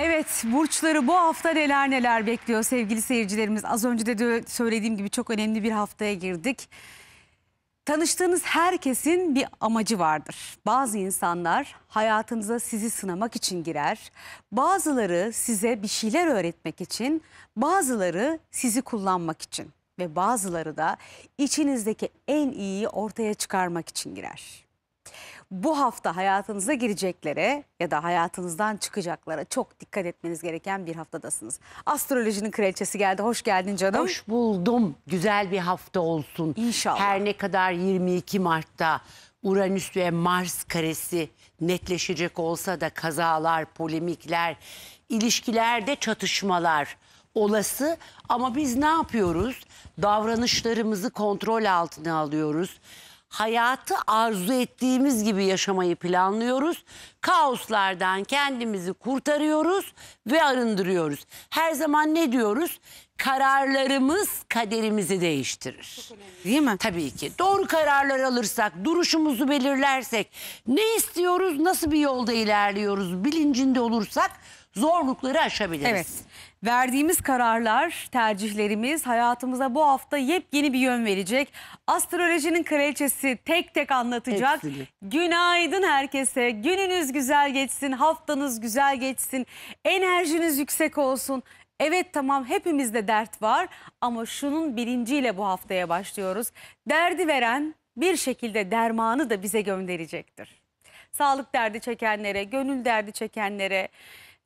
Evet burçları bu hafta neler neler bekliyor sevgili seyircilerimiz. Az önce de, söylediğim gibi çok önemli bir haftaya girdik. Tanıştığınız herkesin bir amacı vardır. Bazı insanlar hayatınıza sizi sınamak için girer. Bazıları size bir şeyler öğretmek için, bazıları sizi kullanmak için ve bazıları da içinizdeki en iyiyi ortaya çıkarmak için girer. Bu hafta hayatınıza gireceklere ya da hayatınızdan çıkacaklara çok dikkat etmeniz gereken bir haftadasınız. Astrolojinin kraliçesi geldi. Hoş geldin canım. Hoş buldum. Güzel bir hafta olsun. İnşallah. Her ne kadar 22 Mart'ta Uranüs ve Mars karesi netleşecek olsa da kazalar, polemikler, ilişkilerde çatışmalar olası ama biz ne yapıyoruz? Davranışlarımızı kontrol altına alıyoruz hayatı arzu ettiğimiz gibi yaşamayı planlıyoruz. Kaoslardan kendimizi kurtarıyoruz ve arındırıyoruz. Her zaman ne diyoruz? Kararlarımız kaderimizi değiştirir. Değil mi? Tabii ki. Doğru kararlar alırsak, duruşumuzu belirlersek, ne istiyoruz, nasıl bir yolda ilerliyoruz bilincinde olursak zorlukları aşabiliriz. Evet. Verdiğimiz kararlar, tercihlerimiz hayatımıza bu hafta yepyeni bir yön verecek. Astrolojinin kraliçesi tek tek anlatacak. Hepsini. Günaydın herkese. Gününüz güzel geçsin, haftanız güzel geçsin. Enerjiniz yüksek olsun. Evet tamam hepimizde dert var ama şunun bilinciyle bu haftaya başlıyoruz. Derdi veren bir şekilde dermanı da bize gönderecektir. Sağlık derdi çekenlere, gönül derdi çekenlere,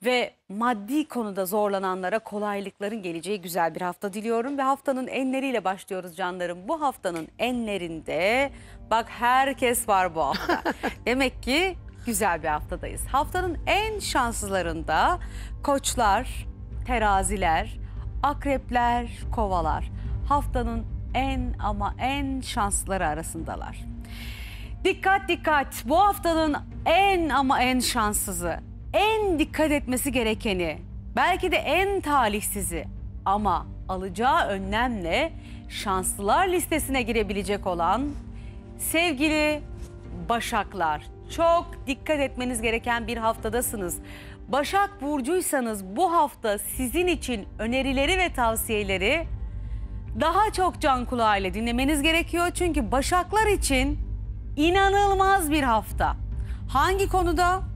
ve maddi konuda zorlananlara kolaylıkların geleceği güzel bir hafta diliyorum. Ve haftanın enleriyle başlıyoruz canlarım. Bu haftanın enlerinde bak herkes var bu hafta. Demek ki güzel bir haftadayız. Haftanın en şanslılarında koçlar, teraziler, akrepler, kovalar. Haftanın en ama en şanslıları arasındalar. Dikkat dikkat bu haftanın en ama en şanssızı en dikkat etmesi gerekeni, belki de en talihsizi ama alacağı önlemle şanslılar listesine girebilecek olan sevgili Başaklar. Çok dikkat etmeniz gereken bir haftadasınız. Başak burcuysanız bu hafta sizin için önerileri ve tavsiyeleri daha çok can kulağıyla dinlemeniz gerekiyor. Çünkü Başaklar için inanılmaz bir hafta. Hangi konuda?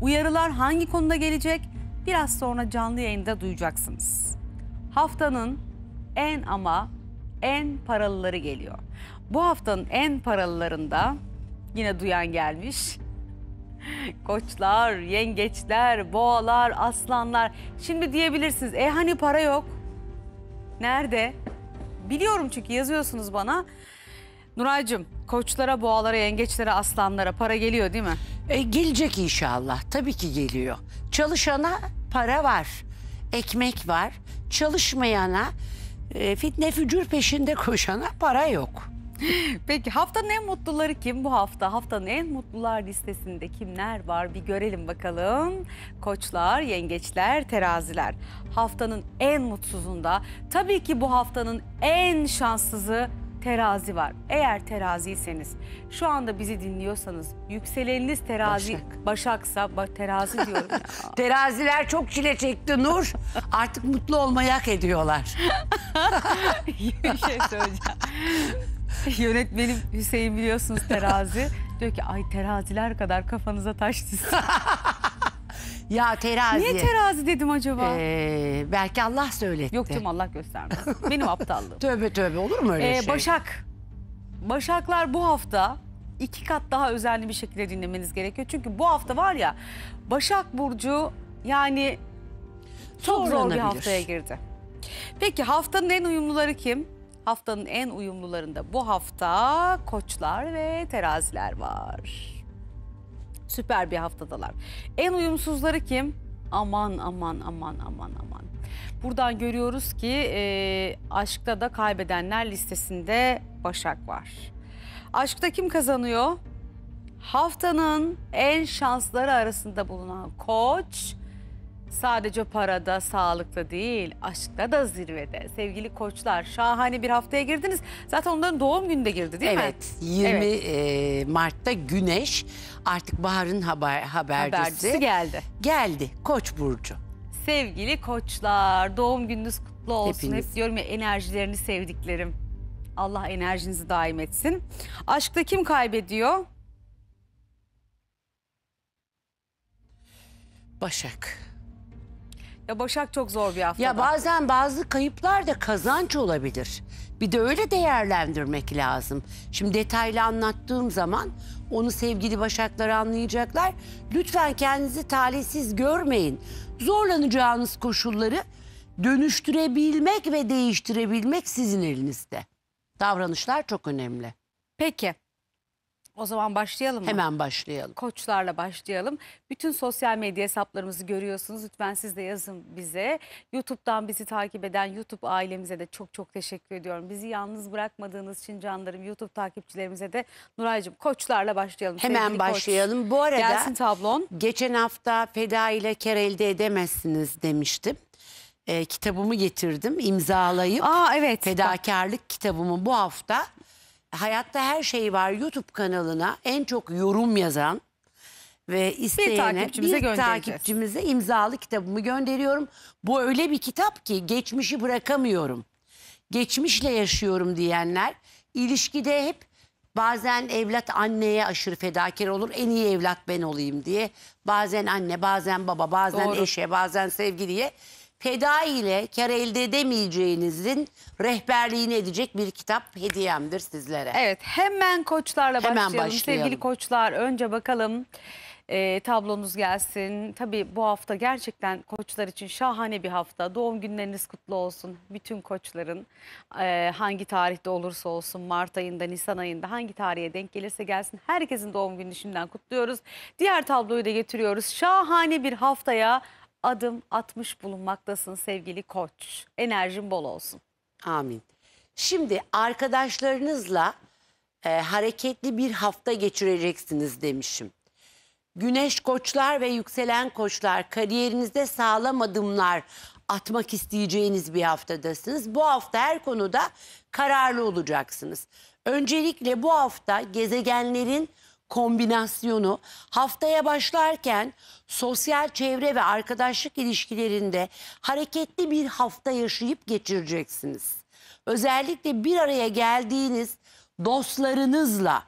Uyarılar hangi konuda gelecek? Biraz sonra canlı yayında duyacaksınız. Haftanın en ama en paralıları geliyor. Bu haftanın en paralılarında yine duyan gelmiş. Koçlar, yengeçler, boğalar, aslanlar. Şimdi diyebilirsiniz e hani para yok? Nerede? Biliyorum çünkü yazıyorsunuz bana. Nuraycığım koçlara, boğalara, yengeçlere, aslanlara para geliyor değil mi? E, gelecek inşallah. Tabii ki geliyor. Çalışana para var, ekmek var. Çalışmayana, e, fitne fücür peşinde koşana para yok. Peki haftanın en mutluları kim bu hafta? Haftanın en mutlular listesinde kimler var? Bir görelim bakalım. Koçlar, yengeçler, teraziler. Haftanın en mutsuzunda tabii ki bu haftanın en şanssızı terazi var. Eğer teraziyseniz, şu anda bizi dinliyorsanız, yükseleniniz terazi, Başak. Başak'sa, ba terazi diyorum. Teraziler çok çile çekti Nur. Artık mutlu olmayı hak ediyorlar. şey söyleyeceğim. Yönetmenim Hüseyin biliyorsunuz terazi. Diyor ki ay teraziler kadar kafanıza taş düşsün. Ya terazi. Niye terazi dedim acaba? Ee, belki Allah söyletti. Yok canım Allah göstermesin. Benim aptallığım. Tövbe tövbe olur mu öyle ee, şey? Başak. Başaklar bu hafta iki kat daha özenli bir şekilde dinlemeniz gerekiyor. Çünkü bu hafta var ya Başak Burcu yani çok zor bir haftaya girdi. Peki haftanın en uyumluları kim? Haftanın en uyumlularında bu hafta koçlar ve teraziler var süper bir haftadalar. En uyumsuzları kim? Aman aman aman aman aman. Buradan görüyoruz ki e, aşkta da kaybedenler listesinde Başak var. Aşkta kim kazanıyor? Haftanın en şansları arasında bulunan koç Sadece parada, sağlıkta değil, aşkta da zirvede. Sevgili koçlar, şahane bir haftaya girdiniz. Zaten onların doğum günü de girdi değil evet, mi? 20 evet, 20 e, Mart'ta Güneş artık Bahar'ın haber, habercisi, habercisi geldi. Geldi, Koç Burcu. Sevgili koçlar, doğum gününüz kutlu olsun. Hepiniz. Hep diyorum ya enerjilerini sevdiklerim. Allah enerjinizi daim etsin. Aşkta kim kaybediyor? Başak. Ya Başak çok zor bir hafta. Ya bazen bazı kayıplar da kazanç olabilir. Bir de öyle değerlendirmek lazım. Şimdi detaylı anlattığım zaman onu sevgili Başaklar anlayacaklar. Lütfen kendinizi talihsiz görmeyin. Zorlanacağınız koşulları dönüştürebilmek ve değiştirebilmek sizin elinizde. Davranışlar çok önemli. Peki o zaman başlayalım mı? Hemen başlayalım. Koçlarla başlayalım. Bütün sosyal medya hesaplarımızı görüyorsunuz. Lütfen siz de yazın bize. YouTube'dan bizi takip eden YouTube ailemize de çok çok teşekkür ediyorum. Bizi yalnız bırakmadığınız için canlarım YouTube takipçilerimize de Nuray'cığım koçlarla başlayalım. Hemen Sevgili başlayalım. Koç, Bu arada gelsin tablon. Geçen hafta feda ile kar elde edemezsiniz demiştim e, kitabımı getirdim imzalayıp Aa, evet. fedakarlık Bak. kitabımı bu hafta Hayatta Her Şey Var YouTube kanalına en çok yorum yazan ve isteyene bir takipçimize, bir takipçimize imzalı kitabımı gönderiyorum. Bu öyle bir kitap ki geçmişi bırakamıyorum. Geçmişle yaşıyorum diyenler ilişkide hep bazen evlat anneye aşırı fedakar olur. En iyi evlat ben olayım diye. Bazen anne, bazen baba, bazen Doğru. eşe, bazen sevgiliye fedai ile kar elde edemeyeceğinizin rehberliğini edecek bir kitap hediyemdir sizlere. Evet hemen koçlarla hemen başlayalım. başlayalım. Sevgili koçlar önce bakalım e, tablonuz gelsin. Tabii bu hafta gerçekten koçlar için şahane bir hafta. Doğum günleriniz kutlu olsun. Bütün koçların e, hangi tarihte olursa olsun Mart ayında, Nisan ayında hangi tarihe denk gelirse gelsin. Herkesin doğum gününü şimdiden kutluyoruz. Diğer tabloyu da getiriyoruz. Şahane bir haftaya adım atmış bulunmaktasın sevgili koç. Enerjin bol olsun. Amin. Şimdi arkadaşlarınızla e, hareketli bir hafta geçireceksiniz demişim. Güneş koçlar ve yükselen koçlar kariyerinizde sağlam adımlar atmak isteyeceğiniz bir haftadasınız. Bu hafta her konuda kararlı olacaksınız. Öncelikle bu hafta gezegenlerin kombinasyonu haftaya başlarken sosyal çevre ve arkadaşlık ilişkilerinde hareketli bir hafta yaşayıp geçireceksiniz. Özellikle bir araya geldiğiniz dostlarınızla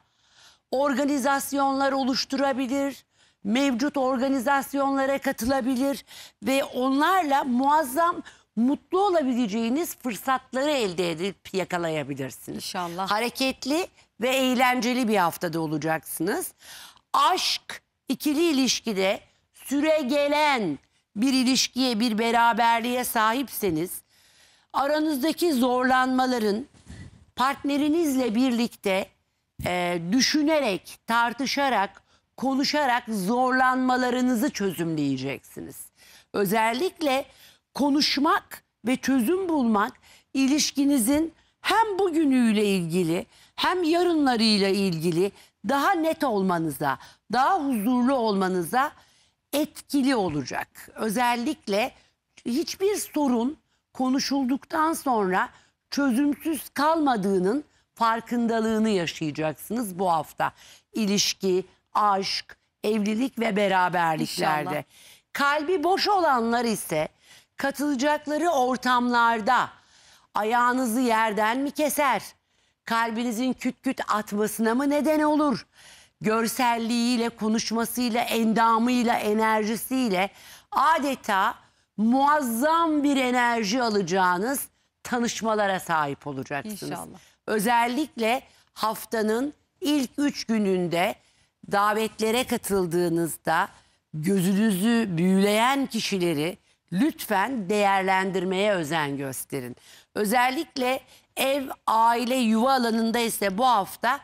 organizasyonlar oluşturabilir, mevcut organizasyonlara katılabilir ve onlarla muazzam mutlu olabileceğiniz fırsatları elde edip yakalayabilirsiniz. İnşallah. Hareketli ve eğlenceli bir haftada olacaksınız. Aşk ikili ilişkide süre gelen bir ilişkiye, bir beraberliğe sahipseniz aranızdaki zorlanmaların partnerinizle birlikte e, düşünerek, tartışarak, konuşarak zorlanmalarınızı çözümleyeceksiniz. Özellikle konuşmak ve çözüm bulmak ilişkinizin hem bugünüyle ilgili hem yarınlarıyla ilgili daha net olmanıza, daha huzurlu olmanıza etkili olacak. Özellikle hiçbir sorun konuşulduktan sonra çözümsüz kalmadığının farkındalığını yaşayacaksınız bu hafta. İlişki, aşk, evlilik ve beraberliklerde. İnşallah. Kalbi boş olanlar ise katılacakları ortamlarda ayağınızı yerden mi keser? kalbinizin küt küt atmasına mı neden olur? Görselliğiyle, konuşmasıyla, endamıyla, enerjisiyle adeta muazzam bir enerji alacağınız tanışmalara sahip olacaksınız. İnşallah. Özellikle haftanın ilk üç gününde davetlere katıldığınızda gözünüzü büyüleyen kişileri lütfen değerlendirmeye özen gösterin. Özellikle ev, aile, yuva alanında ise bu hafta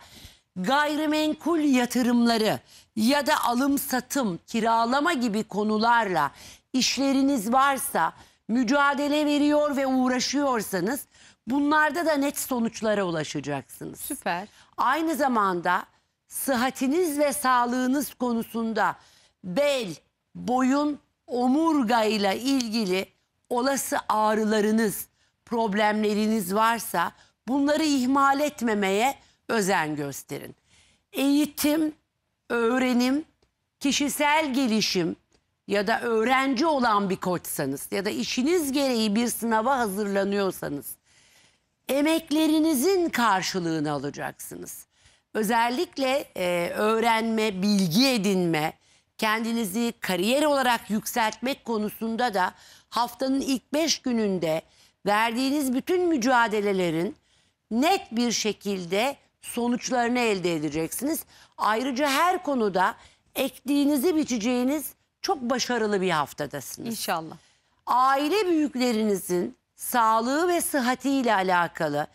gayrimenkul yatırımları ya da alım satım, kiralama gibi konularla işleriniz varsa, mücadele veriyor ve uğraşıyorsanız bunlarda da net sonuçlara ulaşacaksınız. Süper. Aynı zamanda sıhhatiniz ve sağlığınız konusunda bel, boyun, omurgayla ilgili olası ağrılarınız, problemleriniz varsa bunları ihmal etmemeye özen gösterin. Eğitim, öğrenim, kişisel gelişim ya da öğrenci olan bir koçsanız ya da işiniz gereği bir sınava hazırlanıyorsanız emeklerinizin karşılığını alacaksınız. Özellikle e, öğrenme, bilgi edinme, kendinizi kariyer olarak yükseltmek konusunda da haftanın ilk beş gününde verdiğiniz bütün mücadelelerin net bir şekilde sonuçlarını elde edeceksiniz. Ayrıca her konuda ektiğinizi biçeceğiniz çok başarılı bir haftadasınız. İnşallah. Aile büyüklerinizin sağlığı ve sıhhatiyle alakalı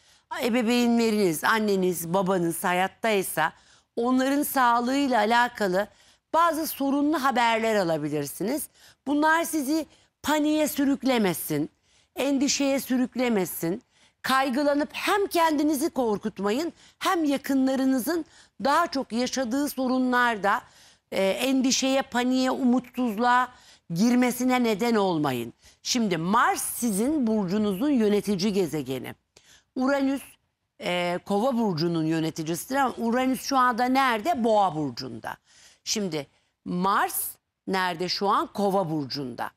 ebeveynleriniz, anneniz, babanız hayattaysa onların sağlığıyla alakalı bazı sorunlu haberler alabilirsiniz. Bunlar sizi paniğe sürüklemesin endişeye sürüklemesin. Kaygılanıp hem kendinizi korkutmayın hem yakınlarınızın daha çok yaşadığı sorunlarda e, endişeye, paniğe, umutsuzluğa girmesine neden olmayın. Şimdi Mars sizin burcunuzun yönetici gezegeni. Uranüs e, Kova burcunun yöneticisidir ama Uranüs şu anda nerede? Boğa burcunda. Şimdi Mars nerede şu an? Kova burcunda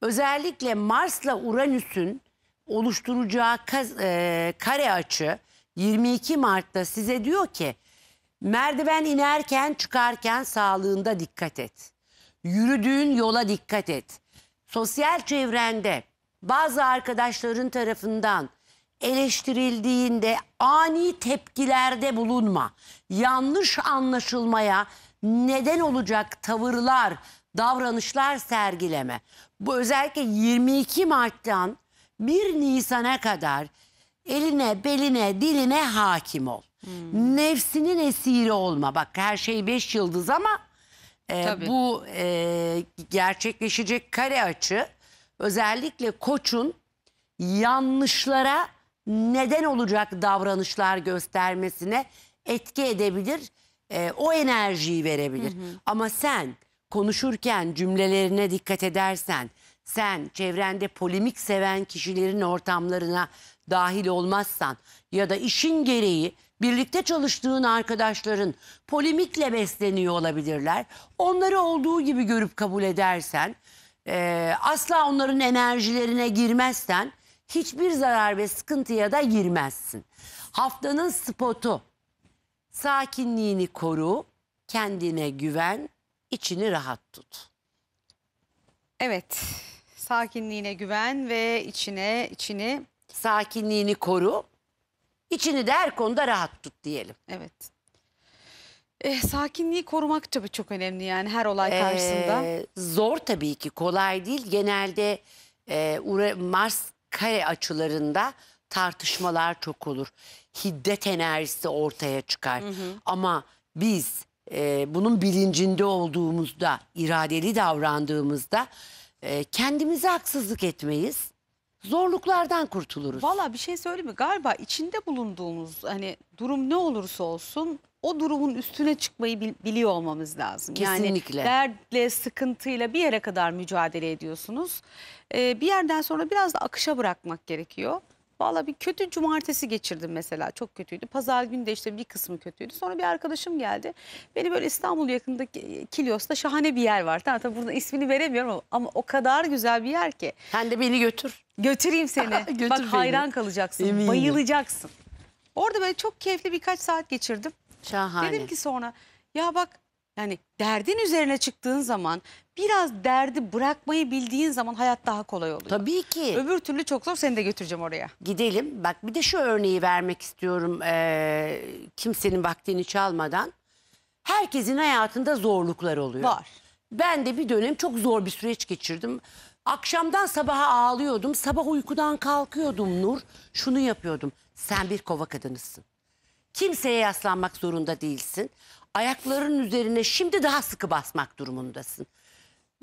özellikle Mars'la Uranüs'ün oluşturacağı e, kare açı 22 Mart'ta size diyor ki merdiven inerken çıkarken sağlığında dikkat et. Yürüdüğün yola dikkat et. Sosyal çevrende bazı arkadaşların tarafından eleştirildiğinde ani tepkilerde bulunma. Yanlış anlaşılmaya neden olacak tavırlar, davranışlar sergileme bu özellikle 22 Mart'tan 1 Nisan'a kadar eline, beline, diline hakim ol. Hmm. Nefsinin esiri olma. Bak her şey 5 yıldız ama e, bu e, gerçekleşecek kare açı özellikle koçun yanlışlara neden olacak davranışlar göstermesine etki edebilir. E, o enerjiyi verebilir. Hı Ama sen konuşurken cümlelerine dikkat edersen sen çevrende polemik seven kişilerin ortamlarına dahil olmazsan ya da işin gereği birlikte çalıştığın arkadaşların polemikle besleniyor olabilirler. Onları olduğu gibi görüp kabul edersen, e, asla onların enerjilerine girmezsen hiçbir zarar ve sıkıntıya da girmezsin. Haftanın spotu, sakinliğini koru, kendine güven, içini rahat tut. Evet. Sakinliğine güven ve içine içini Sakinliğini koru. içini de her konuda rahat tut diyelim. evet. Eh, sakinliği korumak tabii çok önemli yani her olay eh, karşısında. Ee, zor tabii ki kolay değil. Genelde e, Mars kare açılarında tartışmalar çok olur. Hiddet enerjisi ortaya çıkar. Ama biz e, bunun bilincinde olduğumuzda, iradeli davrandığımızda e, kendimize haksızlık etmeyiz. Zorluklardan kurtuluruz. Valla bir şey söyleyeyim mi? Galiba içinde bulunduğumuz hani durum ne olursa olsun o durumun üstüne çıkmayı bil- biliyor olmamız lazım. Kesinlikle. Yani dertle, sıkıntıyla bir yere kadar mücadele ediyorsunuz. Ee, bir yerden sonra biraz da akışa bırakmak gerekiyor. Valla bir kötü cumartesi geçirdim mesela çok kötüydü. Pazar günü de işte bir kısmı kötüydü. Sonra bir arkadaşım geldi. Beni böyle İstanbul yakındaki e, Kilios'ta şahane bir yer var. Tamam tabii burada ismini veremiyorum ama, ama o kadar güzel bir yer ki. Sen de beni götür. Götüreyim seni. Götür Bak beni. hayran kalacaksın. Eminim. Bayılacaksın. Orada böyle çok keyifli birkaç saat geçirdim. Şahane. Dedim ki sonra ya bak yani derdin üzerine çıktığın zaman biraz derdi bırakmayı bildiğin zaman hayat daha kolay oluyor. Tabii ki. Öbür türlü çok zor seni de götüreceğim oraya. Gidelim. Bak bir de şu örneği vermek istiyorum ee, kimsenin vaktini çalmadan. Herkesin hayatında zorluklar oluyor. Var. Ben de bir dönem çok zor bir süreç geçirdim. Akşamdan sabaha ağlıyordum. Sabah uykudan kalkıyordum Nur. Şunu yapıyordum. Sen bir kova kadınısın. Kimseye yaslanmak zorunda değilsin. Ayakların üzerine şimdi daha sıkı basmak durumundasın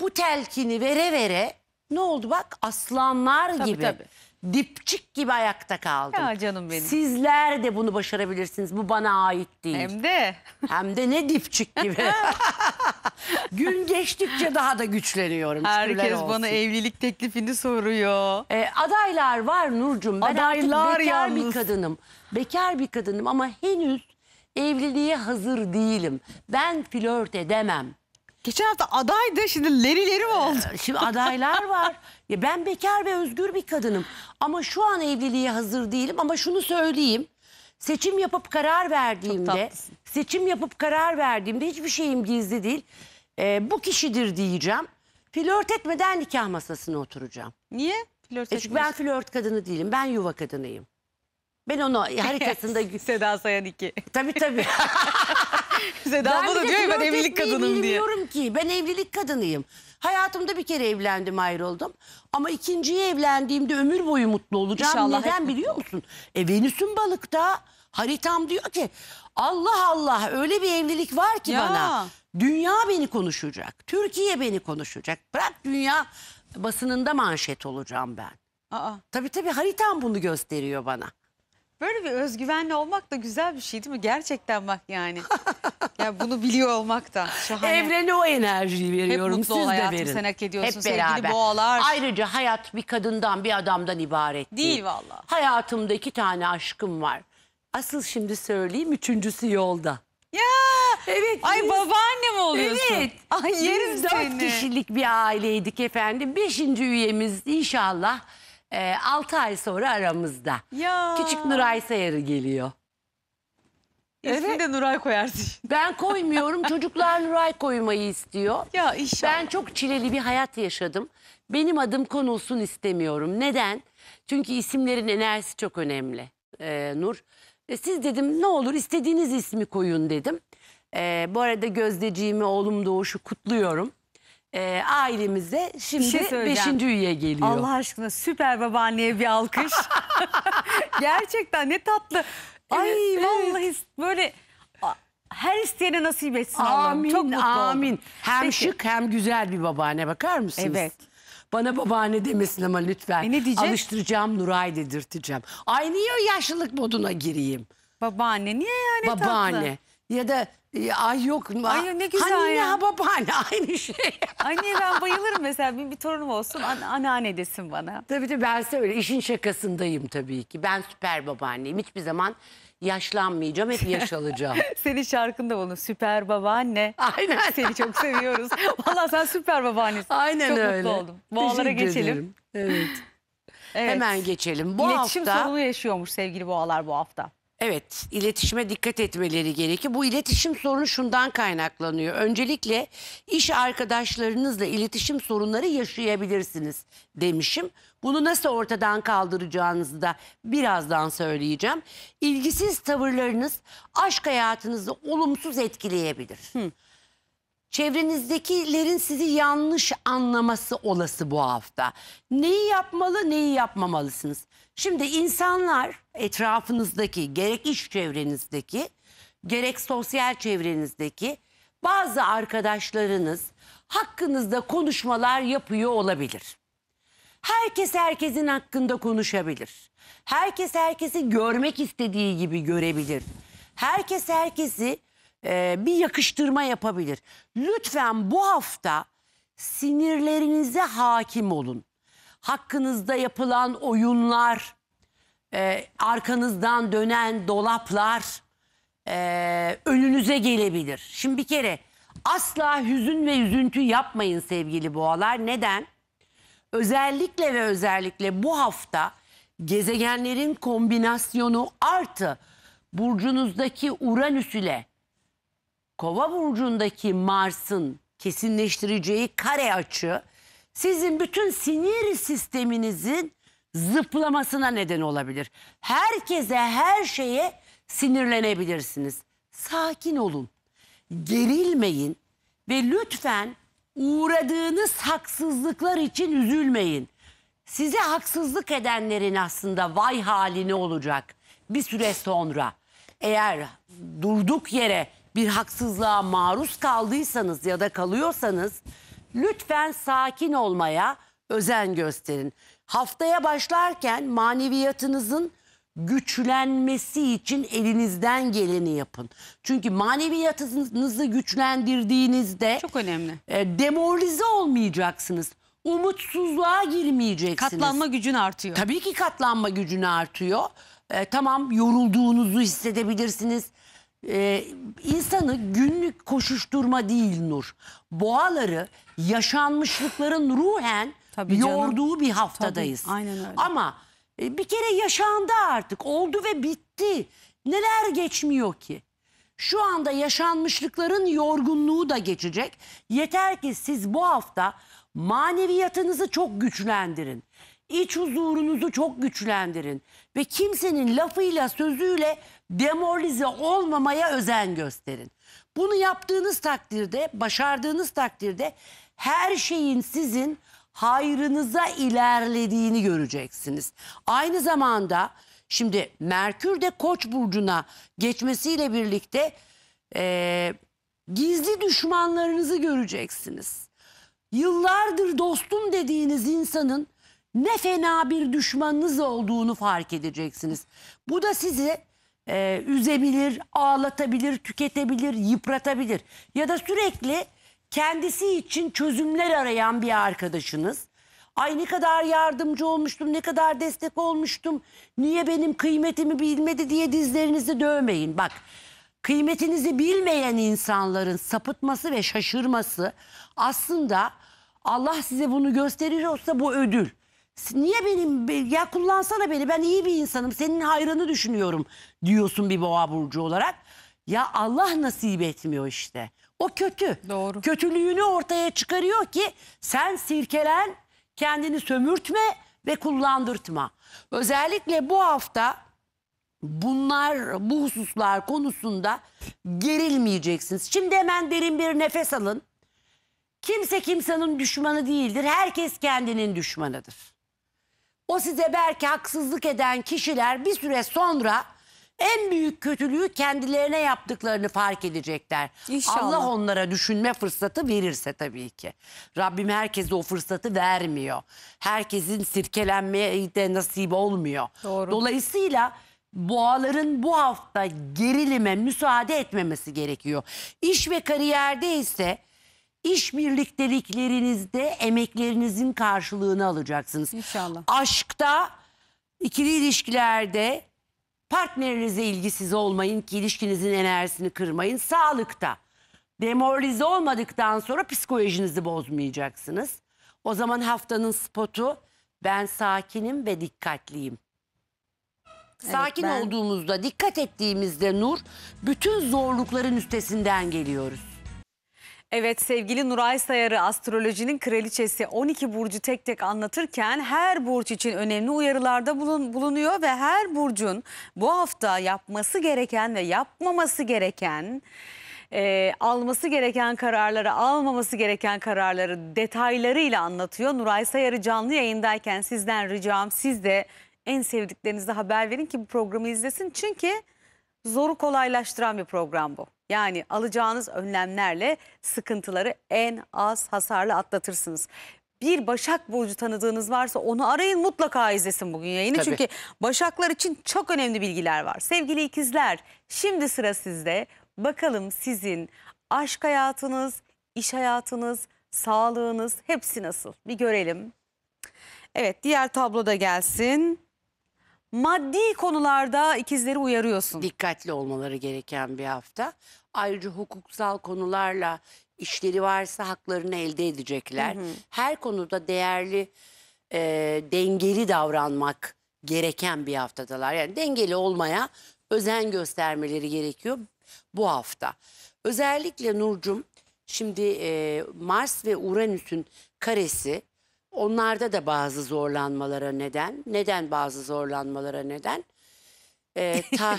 bu telkini vere vere ne oldu bak aslanlar tabii, gibi. Tabii. Dipçik gibi ayakta kaldım. Ya canım benim. Sizler de bunu başarabilirsiniz. Bu bana ait değil. Hem de. Hem de ne dipçik gibi. Gün geçtikçe daha da güçleniyorum. Herkes bana evlilik teklifini soruyor. Ee, adaylar var Nurcum. Ben adaylar artık bekar yalnız. bir kadınım. Bekar bir kadınım ama henüz evliliğe hazır değilim. Ben flört edemem. Geçen hafta adaydı şimdi lerileri mi ee, oldu? Ee, şimdi adaylar var. ya ben bekar ve özgür bir kadınım. Ama şu an evliliğe hazır değilim ama şunu söyleyeyim. Seçim yapıp karar verdiğimde, seçim yapıp karar verdiğimde hiçbir şeyim gizli değil. Ee, bu kişidir diyeceğim. Flört etmeden nikah masasına oturacağım. Niye? Flört e çünkü ben flört kadını değilim. Ben yuva kadınıyım. Ben onu haritasında... Seda Sayan 2. Tabii tabii. Seda abla da diyor ya ben evlilik kadınım diye. bilmiyorum ki. Ben evlilik kadınıyım. Hayatımda bir kere evlendim ayrıldım. Ama ikinciye evlendiğimde ömür boyu mutlu olacağım. İnşallah Neden biliyor musun? E Venüs'ün balıkta haritam diyor ki Allah Allah öyle bir evlilik var ki Ya. bana. Dünya beni konuşacak. Türkiye beni konuşacak. Bırak dünya basınında manşet olacağım ben. Aa, Tabii tabii haritam bunu gösteriyor bana. Böyle bir özgüvenli olmak da güzel bir şey değil mi? Gerçekten bak yani. ya bunu biliyor olmak da şahane. Evrene o enerjiyi Hep veriyorum. mutlu ol Siz de verin. sen hak ediyorsun Hep sevgili beraber. boğalar. Ayrıca hayat bir kadından bir adamdan ibaret değil. Değil valla. Hayatımda iki tane aşkım var. Asıl şimdi söyleyeyim üçüncüsü yolda. Ya Evet. ay biz- babaanne mi oluyorsun? Evet. Ay yerim Biz dört kişilik bir aileydik efendim. Beşinci üyemiz inşallah e, ee, 6 ay sonra aramızda. Ya. Küçük Nuray Sayarı geliyor. İsmini de Nuray koyarsın. Ben koymuyorum çocuklar Nuray koymayı istiyor. Ya inşallah. Ben çok çileli bir hayat yaşadım. Benim adım konulsun istemiyorum. Neden? Çünkü isimlerin enerjisi çok önemli e, Nur. E, siz dedim ne olur istediğiniz ismi koyun dedim. E, bu arada gözdeciğimi oğlum Doğuş'u kutluyorum e, ailemize şimdi şey beşinci üye geliyor. Allah aşkına süper babaanneye bir alkış. Gerçekten ne tatlı. Ay evet, vallahi evet. böyle her isteyene nasip etsin Allah'ım. Çok mutlu Amin. Oldum. Hem Peki. şık hem güzel bir babaanne bakar mısınız? Evet. Bana babaanne demesin ama lütfen. E ne diyeceğim? Alıştıracağım Nuray dedirteceğim. Ay niye yaşlılık moduna gireyim? Babaanne niye yani babaanne. tatlı? Babaanne. Ya da e, ay yok mu? Ay ne güzel Anne hani ya. babaanne hani aynı şey. Anne ben bayılırım mesela bir, bir torunum olsun an, anneanne desin bana. tabii tabii ben öyle işin şakasındayım tabii ki. Ben süper babaanneyim. Hiçbir zaman yaşlanmayacağım. Hep yaş alacağım. Senin şarkında bunu süper babaanne. Aynen. Seni çok seviyoruz. Vallahi sen süper babaannesin. Aynen çok öyle. mutlu oldum. Boğalara geçelim. Evet. Evet. Hemen geçelim. Bu İletişim hafta sorunu yaşıyormuş sevgili boğalar bu hafta. Evet, iletişime dikkat etmeleri gerekir. Bu iletişim sorunu şundan kaynaklanıyor. Öncelikle iş arkadaşlarınızla iletişim sorunları yaşayabilirsiniz demişim. Bunu nasıl ortadan kaldıracağınızı da birazdan söyleyeceğim. İlgisiz tavırlarınız aşk hayatınızı olumsuz etkileyebilir. Hı. Çevrenizdekilerin sizi yanlış anlaması olası bu hafta. Neyi yapmalı, neyi yapmamalısınız? Şimdi insanlar etrafınızdaki, gerek iş çevrenizdeki, gerek sosyal çevrenizdeki bazı arkadaşlarınız hakkınızda konuşmalar yapıyor olabilir. Herkes herkesin hakkında konuşabilir. Herkes herkesi görmek istediği gibi görebilir. Herkes herkesi e, bir yakıştırma yapabilir. Lütfen bu hafta sinirlerinize hakim olun. Hakkınızda yapılan oyunlar, e, arkanızdan dönen dolaplar e, önünüze gelebilir. Şimdi bir kere asla hüzün ve üzüntü yapmayın sevgili boğalar. Neden? Özellikle ve özellikle bu hafta gezegenlerin kombinasyonu artı burcunuzdaki Uranüs ile Kova burcundaki Mars'ın kesinleştireceği kare açı sizin bütün sinir sisteminizin zıplamasına neden olabilir. Herkese, her şeye sinirlenebilirsiniz. Sakin olun. Gerilmeyin ve lütfen uğradığınız haksızlıklar için üzülmeyin. Size haksızlık edenlerin aslında vay hali ne olacak bir süre sonra? Eğer durduk yere bir haksızlığa maruz kaldıysanız ya da kalıyorsanız lütfen sakin olmaya özen gösterin. Haftaya başlarken maneviyatınızın güçlenmesi için elinizden geleni yapın. Çünkü maneviyatınızı güçlendirdiğinizde çok önemli. E, demoralize olmayacaksınız. Umutsuzluğa girmeyeceksiniz. Katlanma gücün artıyor. Tabii ki katlanma gücün artıyor. E, tamam yorulduğunuzu hissedebilirsiniz e, insanı günlük koşuşturma değil Nur. Boğaları yaşanmışlıkların ruhen Tabii yorduğu bir haftadayız. Tabii, aynen öyle. Ama e, bir kere yaşandı artık. Oldu ve bitti. Neler geçmiyor ki? Şu anda yaşanmışlıkların yorgunluğu da geçecek. Yeter ki siz bu hafta maneviyatınızı çok güçlendirin. İç huzurunuzu çok güçlendirin. Ve kimsenin lafıyla, sözüyle demoralize olmamaya özen gösterin. Bunu yaptığınız takdirde, başardığınız takdirde her şeyin sizin hayrınıza ilerlediğini göreceksiniz. Aynı zamanda şimdi Merkür de Koç burcuna geçmesiyle birlikte e, gizli düşmanlarınızı göreceksiniz. Yıllardır dostum dediğiniz insanın ne fena bir düşmanınız olduğunu fark edeceksiniz. Bu da sizi e, üzebilir, ağlatabilir, tüketebilir, yıpratabilir. Ya da sürekli kendisi için çözümler arayan bir arkadaşınız. Ay ne kadar yardımcı olmuştum, ne kadar destek olmuştum. Niye benim kıymetimi bilmedi diye dizlerinizi dövmeyin. Bak kıymetinizi bilmeyen insanların sapıtması ve şaşırması aslında Allah size bunu gösteriyorsa bu ödül niye benim ya kullansana beni ben iyi bir insanım senin hayrını düşünüyorum diyorsun bir boğa burcu olarak. Ya Allah nasip etmiyor işte. O kötü. Doğru. Kötülüğünü ortaya çıkarıyor ki sen sirkelen, kendini sömürtme ve kullandırtma. Özellikle bu hafta bunlar bu hususlar konusunda gerilmeyeceksiniz. Şimdi hemen derin bir nefes alın. Kimse kimsenin düşmanı değildir. Herkes kendinin düşmanıdır. O size belki haksızlık eden kişiler bir süre sonra en büyük kötülüğü kendilerine yaptıklarını fark edecekler. İnşallah. Allah onlara düşünme fırsatı verirse tabii ki. Rabbim herkese o fırsatı vermiyor. Herkesin sirkelenmeye de nasip olmuyor. Doğru. Dolayısıyla boğaların bu hafta gerilime müsaade etmemesi gerekiyor. İş ve kariyerde ise İş birlikteliklerinizde emeklerinizin karşılığını alacaksınız. İnşallah. Aşkta, ikili ilişkilerde partnerinize ilgisiz olmayın ki ilişkinizin enerjisini kırmayın. Sağlıkta demoralize olmadıktan sonra psikolojinizi bozmayacaksınız. O zaman haftanın spotu ben sakinim ve dikkatliyim. Evet, Sakin ben... olduğumuzda, dikkat ettiğimizde Nur bütün zorlukların üstesinden geliyoruz. Evet sevgili Nuray Sayarı astrolojinin kraliçesi 12 burcu tek tek anlatırken her burç için önemli uyarılarda bulun, bulunuyor ve her burcun bu hafta yapması gereken ve yapmaması gereken e, alması gereken kararları, almaması gereken kararları detaylarıyla anlatıyor. Nuray Sayarı canlı yayındayken sizden ricam siz de en sevdiklerinize haber verin ki bu programı izlesin. Çünkü zoru kolaylaştıran bir program bu. Yani alacağınız önlemlerle sıkıntıları en az hasarlı atlatırsınız. Bir Başak Burcu tanıdığınız varsa onu arayın mutlaka izlesin bugün yayını. Tabii. Çünkü Başaklar için çok önemli bilgiler var. Sevgili ikizler şimdi sıra sizde. Bakalım sizin aşk hayatınız, iş hayatınız, sağlığınız hepsi nasıl? Bir görelim. Evet diğer tabloda gelsin maddi konularda ikizleri uyarıyorsun. Dikkatli olmaları gereken bir hafta. Ayrıca hukuksal konularla işleri varsa haklarını elde edecekler. Hı hı. Her konuda değerli, e, dengeli davranmak gereken bir haftadalar. Yani dengeli olmaya özen göstermeleri gerekiyor bu hafta. Özellikle Nurcum şimdi e, Mars ve Uranüs'ün karesi Onlarda da bazı zorlanmalara neden. Neden bazı zorlanmalara neden? Ee, ta...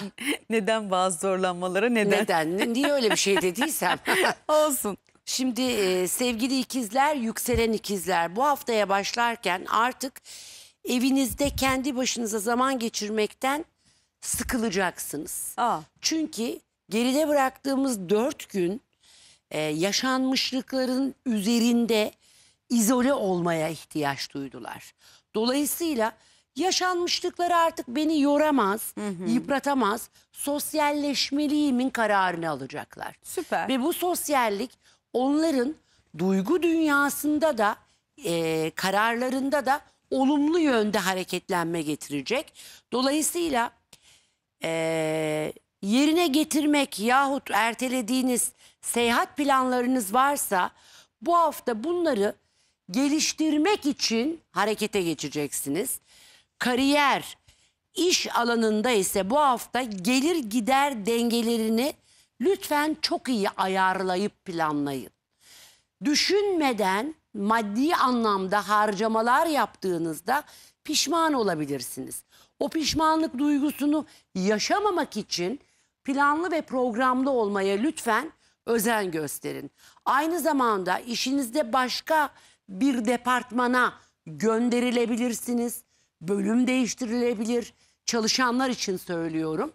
neden bazı zorlanmalara neden? Neden? Niye öyle bir şey dediysem. Olsun. Şimdi e, sevgili ikizler, yükselen ikizler bu haftaya başlarken artık evinizde kendi başınıza zaman geçirmekten sıkılacaksınız. Aa. Ah. Çünkü geride bıraktığımız dört gün e, yaşanmışlıkların üzerinde izole olmaya ihtiyaç duydular. Dolayısıyla yaşanmışlıkları artık beni yoramaz, hı hı. yıpratamaz. Sosyalleşmeliyimin kararını alacaklar. Süper. Ve bu sosyallik onların duygu dünyasında da e, kararlarında da olumlu yönde hareketlenme getirecek. Dolayısıyla e, yerine getirmek yahut ertelediğiniz seyahat planlarınız varsa bu hafta bunları geliştirmek için harekete geçeceksiniz. Kariyer, iş alanında ise bu hafta gelir gider dengelerini lütfen çok iyi ayarlayıp planlayın. Düşünmeden maddi anlamda harcamalar yaptığınızda pişman olabilirsiniz. O pişmanlık duygusunu yaşamamak için planlı ve programlı olmaya lütfen özen gösterin. Aynı zamanda işinizde başka bir departmana gönderilebilirsiniz. Bölüm değiştirilebilir. Çalışanlar için söylüyorum.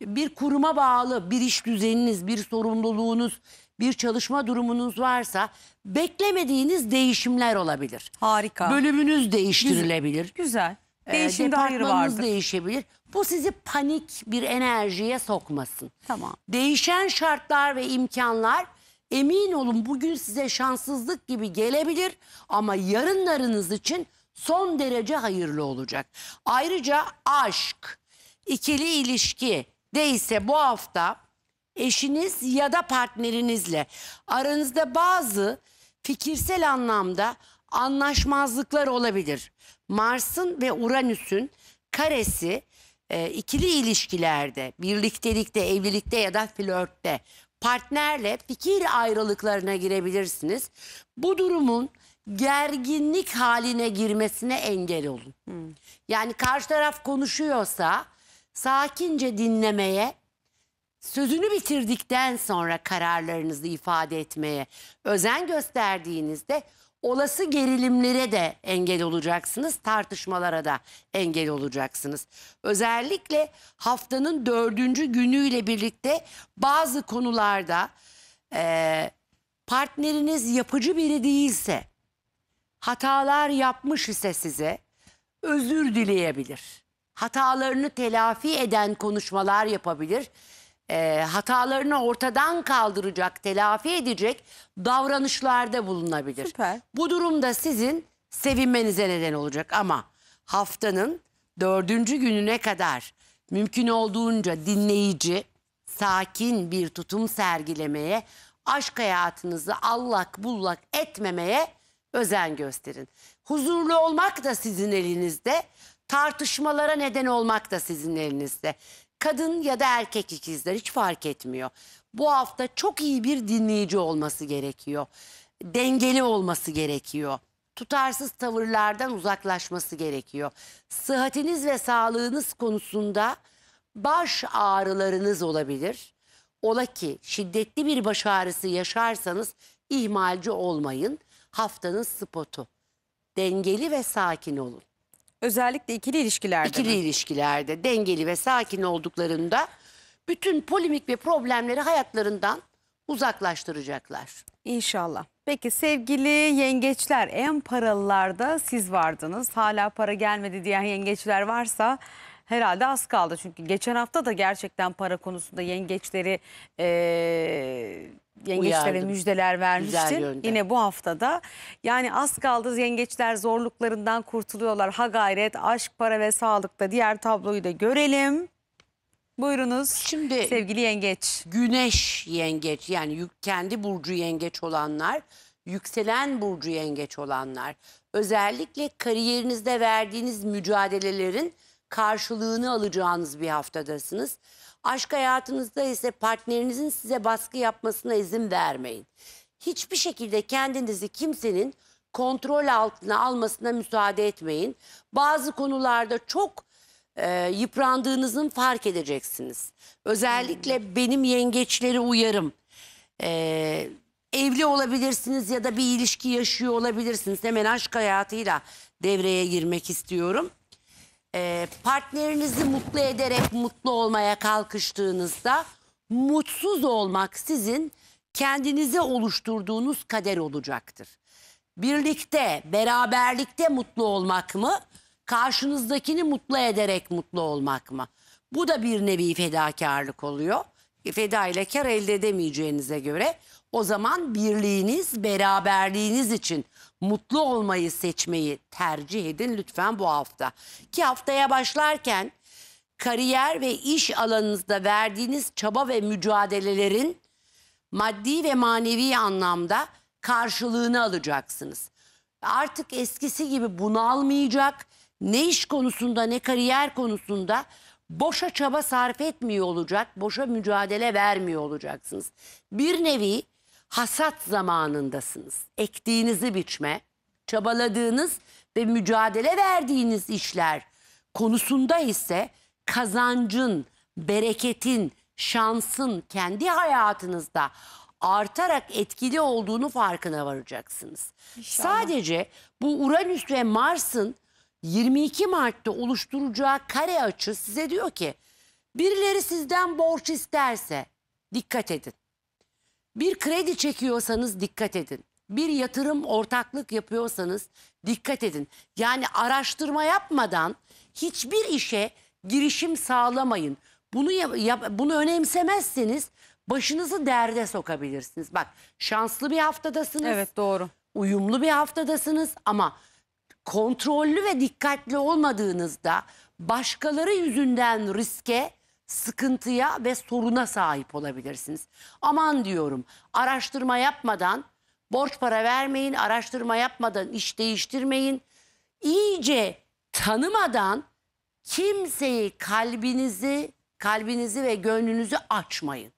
Bir kuruma bağlı bir iş düzeniniz, bir sorumluluğunuz, bir çalışma durumunuz varsa beklemediğiniz değişimler olabilir. Harika. Bölümünüz değiştirilebilir. Güzel. Ee, Değişimde hayır vardır. değişebilir. Bu sizi panik bir enerjiye sokmasın. Tamam. Değişen şartlar ve imkanlar Emin olun bugün size şanssızlık gibi gelebilir ama yarınlarınız için son derece hayırlı olacak. Ayrıca aşk, ikili ilişki değilse bu hafta eşiniz ya da partnerinizle aranızda bazı fikirsel anlamda anlaşmazlıklar olabilir. Mars'ın ve Uranüs'ün karesi e, ikili ilişkilerde, birliktelikte, evlilikte ya da flörtte partnerle fikir ayrılıklarına girebilirsiniz. Bu durumun gerginlik haline girmesine engel olun. Hmm. Yani karşı taraf konuşuyorsa sakince dinlemeye, sözünü bitirdikten sonra kararlarınızı ifade etmeye özen gösterdiğinizde olası gerilimlere de engel olacaksınız, tartışmalara da engel olacaksınız. Özellikle haftanın dördüncü günüyle birlikte bazı konularda e, partneriniz yapıcı biri değilse, hatalar yapmış ise size özür dileyebilir. Hatalarını telafi eden konuşmalar yapabilir e, hatalarını ortadan kaldıracak, telafi edecek davranışlarda bulunabilir. Süper. Bu durumda sizin sevinmenize neden olacak ama haftanın dördüncü gününe kadar mümkün olduğunca dinleyici, sakin bir tutum sergilemeye, aşk hayatınızı allak bullak etmemeye özen gösterin. Huzurlu olmak da sizin elinizde, tartışmalara neden olmak da sizin elinizde. Kadın ya da erkek ikizler hiç fark etmiyor. Bu hafta çok iyi bir dinleyici olması gerekiyor. Dengeli olması gerekiyor. Tutarsız tavırlardan uzaklaşması gerekiyor. Sıhhatiniz ve sağlığınız konusunda baş ağrılarınız olabilir. Ola ki şiddetli bir baş ağrısı yaşarsanız ihmalci olmayın. Haftanın spotu. Dengeli ve sakin olun. Özellikle ikili ilişkilerde İkili mi? ilişkilerde dengeli ve sakin olduklarında bütün polimik ve problemleri hayatlarından uzaklaştıracaklar. İnşallah. Peki sevgili yengeçler en paralılarda siz vardınız. Hala para gelmedi diyen yengeçler varsa herhalde az kaldı. Çünkü geçen hafta da gerçekten para konusunda yengeçleri e, yengeçlere Uyardım. müjdeler vermiştin. Yine bu haftada yani az kaldı yengeçler zorluklarından kurtuluyorlar. Ha gayret, aşk, para ve sağlıkta diğer tabloyu da görelim. Buyurunuz Şimdi, sevgili yengeç. Güneş yengeç yani kendi burcu yengeç olanlar, yükselen burcu yengeç olanlar. Özellikle kariyerinizde verdiğiniz mücadelelerin karşılığını alacağınız bir haftadasınız. Aşk hayatınızda ise partnerinizin size baskı yapmasına izin vermeyin. Hiçbir şekilde kendinizi kimsenin kontrol altına almasına müsaade etmeyin. Bazı konularda çok e, yıprandığınızın fark edeceksiniz. Özellikle hmm. benim yengeçleri uyarım. E, evli olabilirsiniz ya da bir ilişki yaşıyor olabilirsiniz. Hemen aşk hayatıyla devreye girmek istiyorum e, partnerinizi mutlu ederek mutlu olmaya kalkıştığınızda mutsuz olmak sizin kendinize oluşturduğunuz kader olacaktır. Birlikte, beraberlikte mutlu olmak mı? Karşınızdakini mutlu ederek mutlu olmak mı? Bu da bir nevi fedakarlık oluyor. E, feda ile kar elde edemeyeceğinize göre o zaman birliğiniz, beraberliğiniz için mutlu olmayı seçmeyi tercih edin lütfen bu hafta. Ki haftaya başlarken kariyer ve iş alanınızda verdiğiniz çaba ve mücadelelerin maddi ve manevi anlamda karşılığını alacaksınız. Artık eskisi gibi bunalmayacak, ne iş konusunda ne kariyer konusunda boşa çaba sarf etmiyor olacak, boşa mücadele vermiyor olacaksınız. Bir nevi hasat zamanındasınız. Ektiğinizi biçme, çabaladığınız ve mücadele verdiğiniz işler konusunda ise kazancın, bereketin, şansın kendi hayatınızda artarak etkili olduğunu farkına varacaksınız. İnşallah. Sadece bu Uranüs ve Mars'ın 22 Mart'ta oluşturacağı kare açı size diyor ki birileri sizden borç isterse dikkat edin. Bir kredi çekiyorsanız dikkat edin. Bir yatırım ortaklık yapıyorsanız dikkat edin. Yani araştırma yapmadan hiçbir işe girişim sağlamayın. Bunu bunu önemsemezseniz başınızı derde sokabilirsiniz. Bak şanslı bir haftadasınız. Evet doğru. Uyumlu bir haftadasınız ama kontrollü ve dikkatli olmadığınızda başkaları yüzünden riske sıkıntıya ve soruna sahip olabilirsiniz. Aman diyorum araştırma yapmadan borç para vermeyin, araştırma yapmadan iş değiştirmeyin. İyice tanımadan kimseyi kalbinizi, kalbinizi ve gönlünüzü açmayın.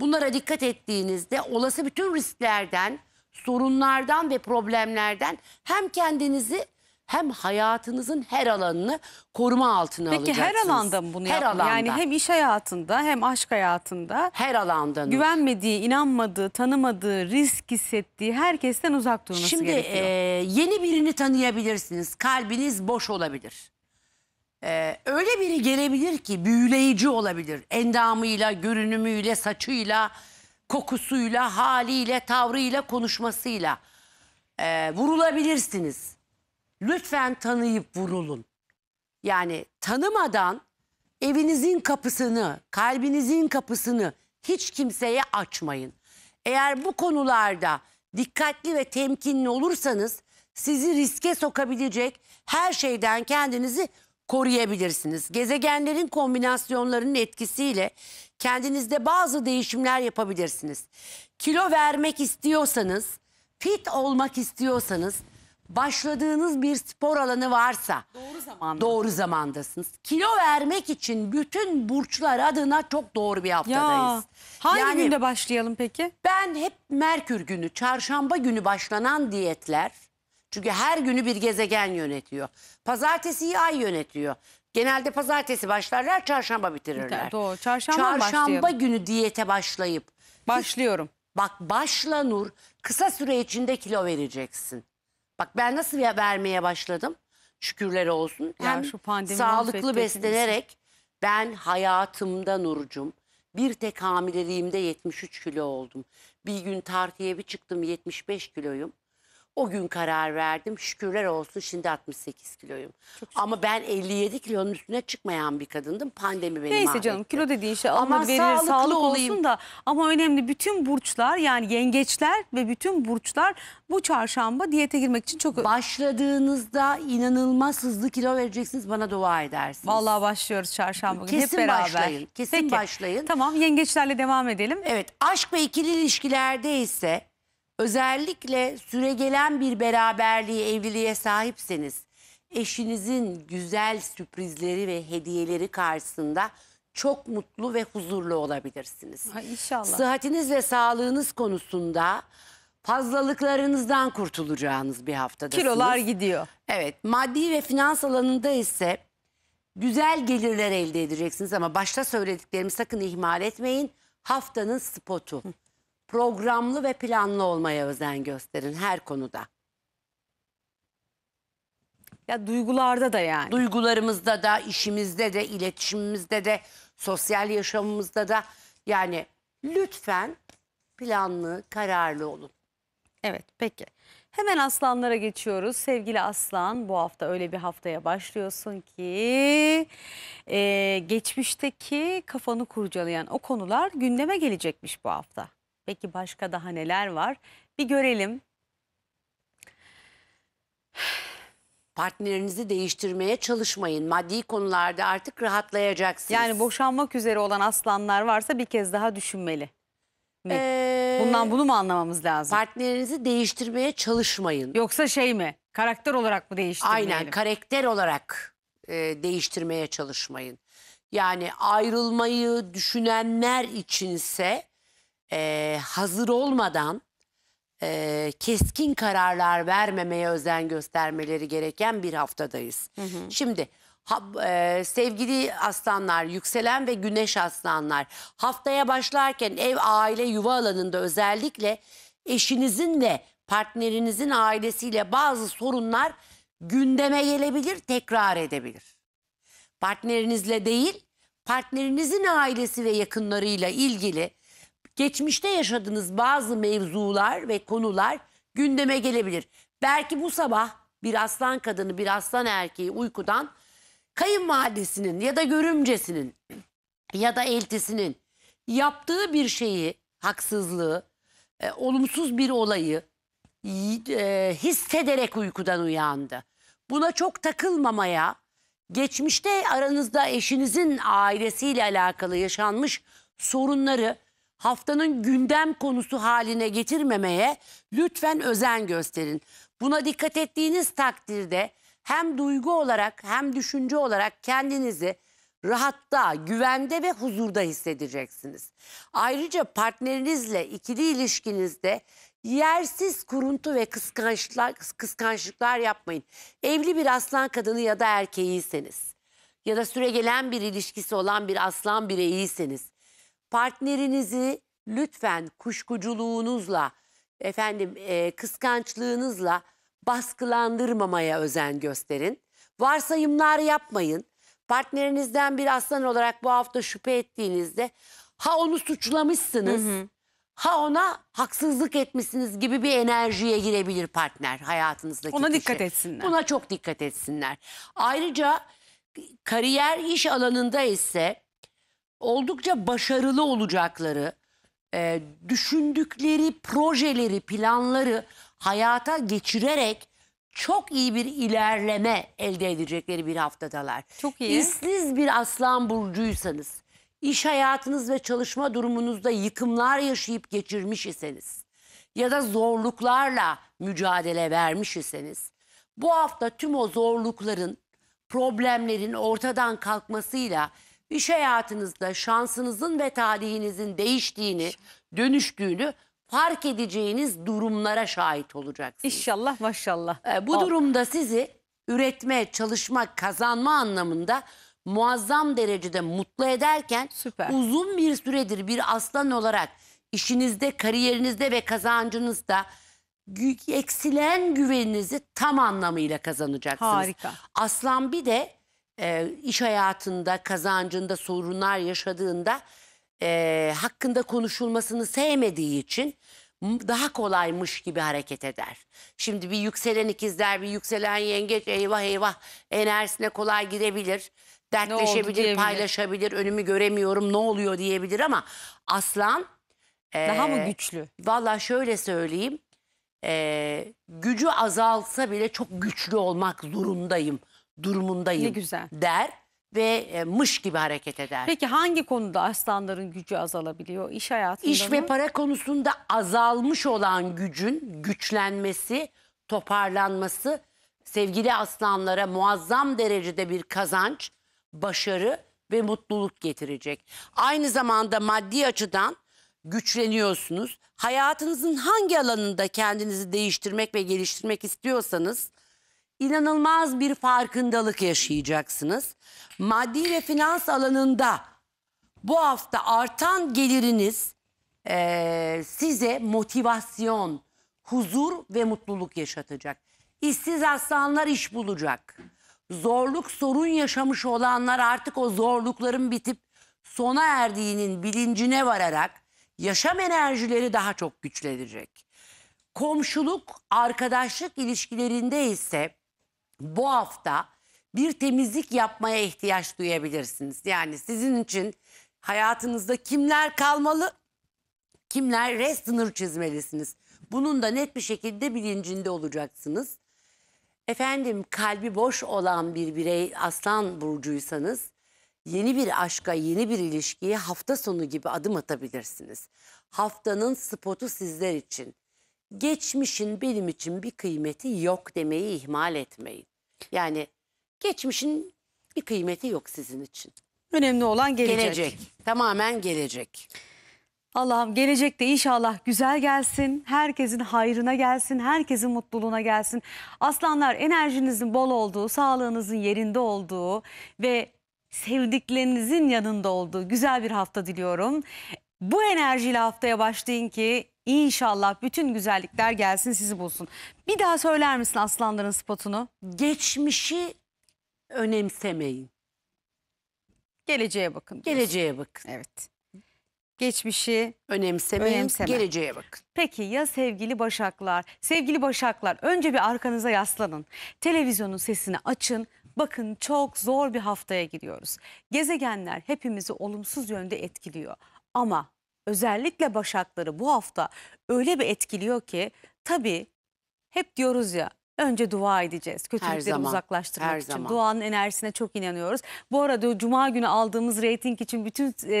Bunlara dikkat ettiğinizde olası bütün risklerden, sorunlardan ve problemlerden hem kendinizi hem hayatınızın her alanını koruma altına Peki, alacaksınız. Peki her alanda mı bunu her Alanda. Yani hem iş hayatında hem aşk hayatında. Her alanda. Güvenmediği, inanmadığı, tanımadığı, risk hissettiği herkesten uzak durması Şimdi, gerekiyor. Şimdi e, yeni birini tanıyabilirsiniz. Kalbiniz boş olabilir. E, öyle biri gelebilir ki büyüleyici olabilir. Endamıyla, görünümüyle, saçıyla, kokusuyla, haliyle, tavrıyla, konuşmasıyla. E, vurulabilirsiniz lütfen tanıyıp vurulun. Yani tanımadan evinizin kapısını, kalbinizin kapısını hiç kimseye açmayın. Eğer bu konularda dikkatli ve temkinli olursanız sizi riske sokabilecek her şeyden kendinizi koruyabilirsiniz. Gezegenlerin kombinasyonlarının etkisiyle kendinizde bazı değişimler yapabilirsiniz. Kilo vermek istiyorsanız, fit olmak istiyorsanız başladığınız bir spor alanı varsa doğru zamanda. doğru zamandasınız. Kilo vermek için bütün burçlar adına çok doğru bir haftadayız. Ya, hangi Yani- günde başlayalım peki? Ben hep Merkür günü, çarşamba günü başlanan diyetler. Çünkü her günü bir gezegen yönetiyor. Pazartesi ay yönetiyor. Genelde pazartesi başlarlar, çarşamba bitirirler. Doğru. Çarşamba, Çarşamba başlayalım. günü diyete başlayıp Başlıyorum. bak başla Nur kısa süre içinde kilo vereceksin. Bak ben nasıl vermeye başladım? Şükürler olsun. Hem şu sağlıklı beslenerek ben hayatımda Nurcum. Bir tek hamileliğimde 73 kilo oldum. Bir gün tartıya bir çıktım 75 kiloyum. O gün karar verdim. Şükürler olsun şimdi 68 kiloyum. Ama ben 57 kilonun üstüne çıkmayan bir kadındım. Pandemi beni Neyse mahvetti. canım kilo dediğin şey ama verir sağlıklı sağlık olayım. olsun da ama önemli bütün burçlar yani yengeçler ve bütün burçlar bu çarşamba diyete girmek için çok Başladığınızda inanılmaz hızlı kilo vereceksiniz. Bana dua edersiniz. Vallahi başlıyoruz çarşamba günü hep Kesin beraber. başlayın, kesin başlayın. Tamam yengeçlerle devam edelim. Evet aşk ve ikili ilişkilerde ise Özellikle süre gelen bir beraberliği, evliliğe sahipseniz eşinizin güzel sürprizleri ve hediyeleri karşısında çok mutlu ve huzurlu olabilirsiniz. Ay inşallah. Sıhhatiniz ve sağlığınız konusunda fazlalıklarınızdan kurtulacağınız bir haftadasınız. Kilolar gidiyor. Evet, maddi ve finans alanında ise güzel gelirler elde edeceksiniz ama başta söylediklerimi sakın ihmal etmeyin. Haftanın spotu programlı ve planlı olmaya özen gösterin her konuda. Ya duygularda da yani. Duygularımızda da, işimizde de, iletişimimizde de, sosyal yaşamımızda da yani lütfen planlı, kararlı olun. Evet peki. Hemen aslanlara geçiyoruz. Sevgili aslan bu hafta öyle bir haftaya başlıyorsun ki e, geçmişteki kafanı kurcalayan o konular gündeme gelecekmiş bu hafta. Peki başka daha neler var? Bir görelim. Partnerinizi değiştirmeye çalışmayın. Maddi konularda artık rahatlayacaksınız. Yani boşanmak üzere olan aslanlar varsa bir kez daha düşünmeli. Mi? Ee, Bundan bunu mu anlamamız lazım? Partnerinizi değiştirmeye çalışmayın. Yoksa şey mi? Karakter olarak mı değiştirmeyelim? Aynen karakter olarak e, değiştirmeye çalışmayın. Yani ayrılmayı düşünenler içinse e, hazır olmadan e, keskin kararlar vermemeye özen göstermeleri gereken bir haftadayız. Hı hı. Şimdi ha, e, sevgili aslanlar, yükselen ve güneş aslanlar haftaya başlarken ev, aile, yuva alanında özellikle eşinizin ve partnerinizin ailesiyle bazı sorunlar gündeme gelebilir, tekrar edebilir. Partnerinizle değil, partnerinizin ailesi ve yakınlarıyla ilgili geçmişte yaşadığınız bazı mevzular ve konular gündeme gelebilir. Belki bu sabah bir aslan kadını, bir aslan erkeği uykudan kayınvalidesinin ya da görümcesinin ya da eltisinin yaptığı bir şeyi, haksızlığı, e, olumsuz bir olayı e, hissederek uykudan uyandı. Buna çok takılmamaya, geçmişte aranızda eşinizin ailesiyle alakalı yaşanmış sorunları haftanın gündem konusu haline getirmemeye lütfen özen gösterin. Buna dikkat ettiğiniz takdirde hem duygu olarak hem düşünce olarak kendinizi rahatta, güvende ve huzurda hissedeceksiniz. Ayrıca partnerinizle ikili ilişkinizde yersiz kuruntu ve kıskançlıklar, kıskançlıklar yapmayın. Evli bir aslan kadını ya da erkeğiyseniz ya da süregelen bir ilişkisi olan bir aslan bireyiyseniz partnerinizi lütfen kuşkuculuğunuzla, efendim e, kıskançlığınızla baskılandırmamaya özen gösterin. Varsayımlar yapmayın. Partnerinizden bir aslan olarak bu hafta şüphe ettiğinizde ha onu suçlamışsınız hı hı. ha ona haksızlık etmişsiniz gibi bir enerjiye girebilir partner hayatınızdaki Ona kişi. dikkat etsinler. Buna çok dikkat etsinler. Ayrıca kariyer iş alanında ise oldukça başarılı olacakları, e, düşündükleri projeleri, planları hayata geçirerek çok iyi bir ilerleme elde edecekleri bir haftadalar. Çok iyi. İstiz bir aslan burcuysanız, iş hayatınız ve çalışma durumunuzda yıkımlar yaşayıp geçirmiş iseniz ya da zorluklarla mücadele vermiş iseniz bu hafta tüm o zorlukların, problemlerin ortadan kalkmasıyla iş hayatınızda şansınızın ve talihinizin değiştiğini, dönüştüğünü fark edeceğiniz durumlara şahit olacaksınız. İnşallah maşallah. Ee, bu Ol. durumda sizi üretme, çalışma, kazanma anlamında muazzam derecede mutlu ederken Süper. uzun bir süredir bir aslan olarak işinizde, kariyerinizde ve kazancınızda eksilen güveninizi tam anlamıyla kazanacaksınız. Harika. Aslan bir de e, iş hayatında, kazancında sorunlar yaşadığında e, hakkında konuşulmasını sevmediği için daha kolaymış gibi hareket eder. Şimdi bir yükselen ikizler, bir yükselen yengeç eyvah eyvah enerjisine kolay gidebilir. Dertleşebilir, paylaşabilir, önümü göremiyorum ne oluyor diyebilir ama aslan... E, mı güçlü? Valla şöyle söyleyeyim, e, gücü azalsa bile çok güçlü olmak zorundayım durumundayım ne güzel. der ve e, mış gibi hareket eder. Peki hangi konuda aslanların gücü azalabiliyor? İş hayatında İş mı? ve para konusunda azalmış olan gücün güçlenmesi, toparlanması sevgili aslanlara muazzam derecede bir kazanç, başarı ve mutluluk getirecek. Aynı zamanda maddi açıdan güçleniyorsunuz. Hayatınızın hangi alanında kendinizi değiştirmek ve geliştirmek istiyorsanız inanılmaz bir farkındalık yaşayacaksınız. Maddi ve finans alanında bu hafta artan geliriniz e, size motivasyon, huzur ve mutluluk yaşatacak. İşsiz aslanlar iş bulacak. Zorluk sorun yaşamış olanlar artık o zorlukların bitip sona erdiğinin bilincine vararak yaşam enerjileri daha çok güçlenecek. Komşuluk, arkadaşlık ilişkilerinde ise bu hafta bir temizlik yapmaya ihtiyaç duyabilirsiniz. Yani sizin için hayatınızda kimler kalmalı, kimler rest sınır çizmelisiniz. Bunun da net bir şekilde bilincinde olacaksınız. Efendim kalbi boş olan bir birey aslan burcuysanız yeni bir aşka, yeni bir ilişkiye hafta sonu gibi adım atabilirsiniz. Haftanın spotu sizler için. Geçmişin benim için bir kıymeti yok demeyi ihmal etmeyin. Yani geçmişin bir kıymeti yok sizin için. Önemli olan gelecek. Gelecek. Tamamen gelecek. Allah'ım gelecek de inşallah güzel gelsin, herkesin hayrına gelsin, herkesin mutluluğuna gelsin. Aslanlar enerjinizin bol olduğu, sağlığınızın yerinde olduğu ve sevdiklerinizin yanında olduğu güzel bir hafta diliyorum. Bu enerjiyle haftaya başlayın ki İnşallah bütün güzellikler gelsin sizi bulsun. Bir daha söyler misin aslanların spotunu? Geçmişi önemsemeyin. Geleceğe bakın. diyorsun. Geleceğe bakın. Evet. Geçmişi Önemsemeyin. Önemseme. Geleceğe bakın. Peki ya sevgili Başaklar? Sevgili Başaklar önce bir arkanıza yaslanın. Televizyonun sesini açın. Bakın çok zor bir haftaya giriyoruz. Gezegenler hepimizi olumsuz yönde etkiliyor. Ama özellikle başakları bu hafta öyle bir etkiliyor ki tabii hep diyoruz ya Önce dua edeceğiz. Kötülükleri uzaklaştırmak her için. Zaman. Duanın enerjisine çok inanıyoruz. Bu arada Cuma günü aldığımız reyting için bütün e,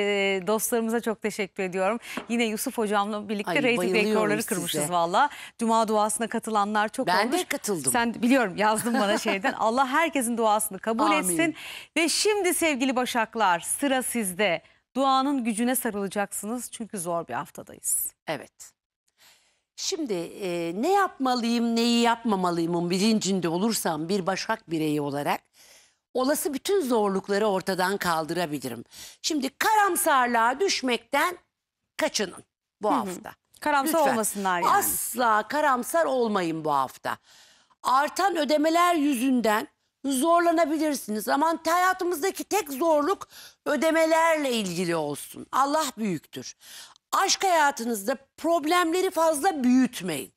dostlarımıza çok teşekkür ediyorum. Yine Yusuf Hocam'la birlikte Ay, reyting rekorları kırmışız valla. Cuma duasına katılanlar çok ben olmuş. Ben de katıldım. Sen biliyorum yazdın bana şeyden. Allah herkesin duasını kabul Amin. etsin. Ve şimdi sevgili Başaklar sıra sizde. Duanın gücüne sarılacaksınız çünkü zor bir haftadayız. Evet. Şimdi e, ne yapmalıyım, neyi yapmamalıyımın bilincinde olursam bir başak bireyi olarak olası bütün zorlukları ortadan kaldırabilirim. Şimdi karamsarlığa düşmekten kaçının bu Hı hı. hafta. Karamsar Lütfen. olmasınlar yani. Asla karamsar olmayın bu hafta. Artan ödemeler yüzünden zorlanabilirsiniz. Ama hayatımızdaki tek zorluk ödemelerle ilgili olsun. Allah büyüktür. Aşk hayatınızda problemleri fazla büyütmeyin.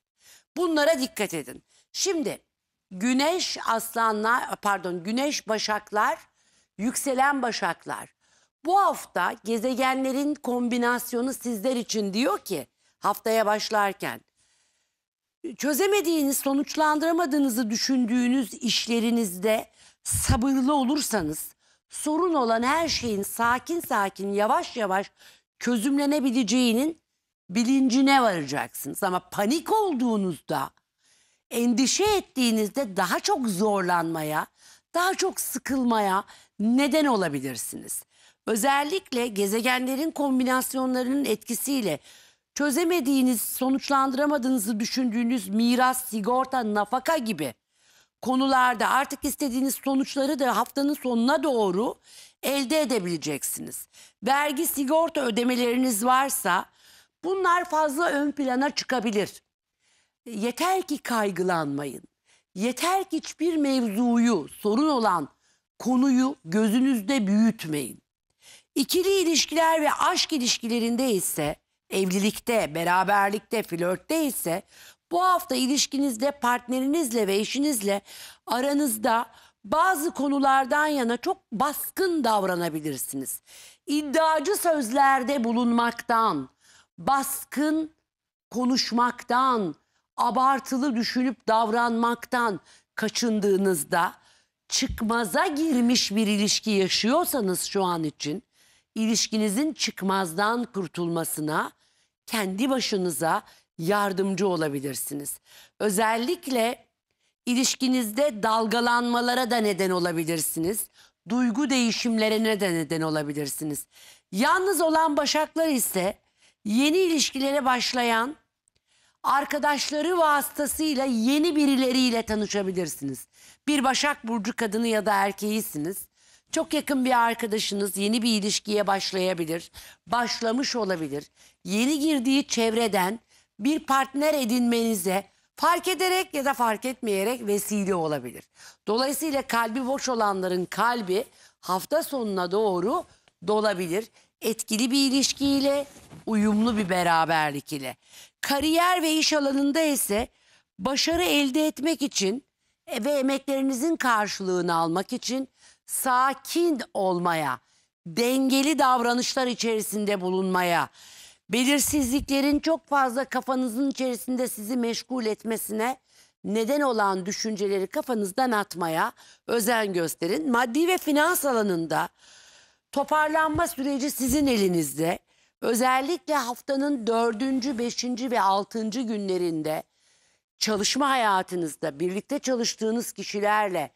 Bunlara dikkat edin. Şimdi güneş aslanlar pardon güneş başaklar yükselen başaklar. Bu hafta gezegenlerin kombinasyonu sizler için diyor ki haftaya başlarken çözemediğiniz, sonuçlandıramadığınızı düşündüğünüz işlerinizde sabırlı olursanız sorun olan her şeyin sakin sakin yavaş yavaş çözümlenebileceğinin bilincine varacaksınız. Ama panik olduğunuzda, endişe ettiğinizde daha çok zorlanmaya, daha çok sıkılmaya neden olabilirsiniz. Özellikle gezegenlerin kombinasyonlarının etkisiyle çözemediğiniz, sonuçlandıramadığınızı düşündüğünüz miras, sigorta, nafaka gibi konularda artık istediğiniz sonuçları da haftanın sonuna doğru elde edebileceksiniz. Vergi, sigorta ödemeleriniz varsa bunlar fazla ön plana çıkabilir. Yeter ki kaygılanmayın. Yeter ki hiçbir mevzuyu, sorun olan konuyu gözünüzde büyütmeyin. İkili ilişkiler ve aşk ilişkilerinde ise evlilikte, beraberlikte, flörtte ise bu hafta ilişkinizde partnerinizle ve eşinizle aranızda bazı konulardan yana çok baskın davranabilirsiniz. İddiacı sözlerde bulunmaktan, baskın konuşmaktan, abartılı düşünüp davranmaktan kaçındığınızda çıkmaza girmiş bir ilişki yaşıyorsanız şu an için ilişkinizin çıkmazdan kurtulmasına kendi başınıza yardımcı olabilirsiniz. Özellikle ilişkinizde dalgalanmalara da neden olabilirsiniz. Duygu değişimlerine de neden olabilirsiniz. Yalnız olan başaklar ise yeni ilişkilere başlayan arkadaşları vasıtasıyla yeni birileriyle tanışabilirsiniz. Bir Başak Burcu kadını ya da erkeğisiniz. Çok yakın bir arkadaşınız yeni bir ilişkiye başlayabilir, başlamış olabilir. Yeni girdiği çevreden bir partner edinmenize fark ederek ya da fark etmeyerek vesile olabilir. Dolayısıyla kalbi boş olanların kalbi hafta sonuna doğru dolabilir. Etkili bir ilişkiyle, uyumlu bir beraberlik ile. Kariyer ve iş alanında ise başarı elde etmek için ve emeklerinizin karşılığını almak için sakin olmaya, dengeli davranışlar içerisinde bulunmaya, belirsizliklerin çok fazla kafanızın içerisinde sizi meşgul etmesine neden olan düşünceleri kafanızdan atmaya özen gösterin. Maddi ve finans alanında toparlanma süreci sizin elinizde. Özellikle haftanın dördüncü, beşinci ve altıncı günlerinde çalışma hayatınızda birlikte çalıştığınız kişilerle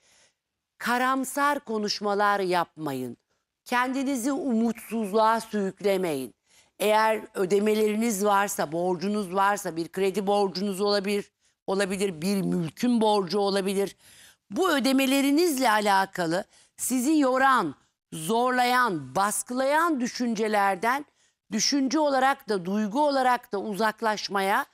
karamsar konuşmalar yapmayın. Kendinizi umutsuzluğa sürüklemeyin. Eğer ödemeleriniz varsa, borcunuz varsa, bir kredi borcunuz olabilir, olabilir, bir mülkün borcu olabilir. Bu ödemelerinizle alakalı sizi yoran, zorlayan, baskılayan düşüncelerden düşünce olarak da duygu olarak da uzaklaşmaya,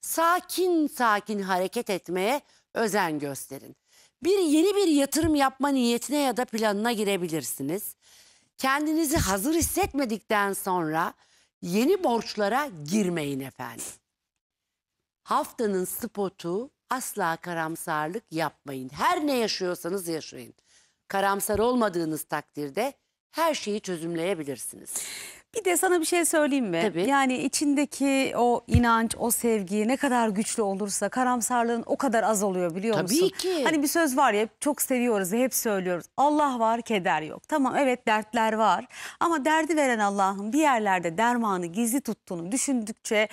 sakin sakin hareket etmeye özen gösterin bir yeni bir yatırım yapma niyetine ya da planına girebilirsiniz. Kendinizi hazır hissetmedikten sonra yeni borçlara girmeyin efendim. Haftanın spotu asla karamsarlık yapmayın. Her ne yaşıyorsanız yaşayın. Karamsar olmadığınız takdirde her şeyi çözümleyebilirsiniz. Bir de sana bir şey söyleyeyim mi? Tabii. Yani içindeki o inanç, o sevgi ne kadar güçlü olursa karamsarlığın o kadar az oluyor biliyor Tabii musun? ki. Hani bir söz var ya çok seviyoruz, hep söylüyoruz. Allah var, keder yok. Tamam evet dertler var ama derdi veren Allah'ın bir yerlerde dermanı gizli tuttuğunu düşündükçe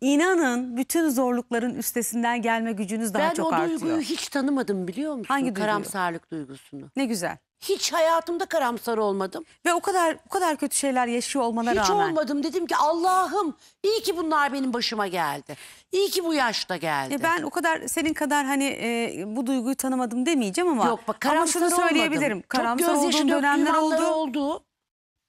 inanın bütün zorlukların üstesinden gelme gücünüz daha ben çok o artıyor. duyguyu hiç tanımadım biliyor musun? Hangi duyguyu? Karamsarlık duygusunu. Ne güzel hiç hayatımda karamsar olmadım. Ve o kadar o kadar kötü şeyler yaşıyor olmana Hiç rağmen. olmadım dedim ki Allah'ım iyi ki bunlar benim başıma geldi. İyi ki bu yaşta geldi. E ben o kadar senin kadar hani e, bu duyguyu tanımadım demeyeceğim ama Yok bak ama şunu söyleyebilirim. olmadım. Çok Karamsar gözyaşı olduğum döktüğüm dönemler anlar oldu. oldu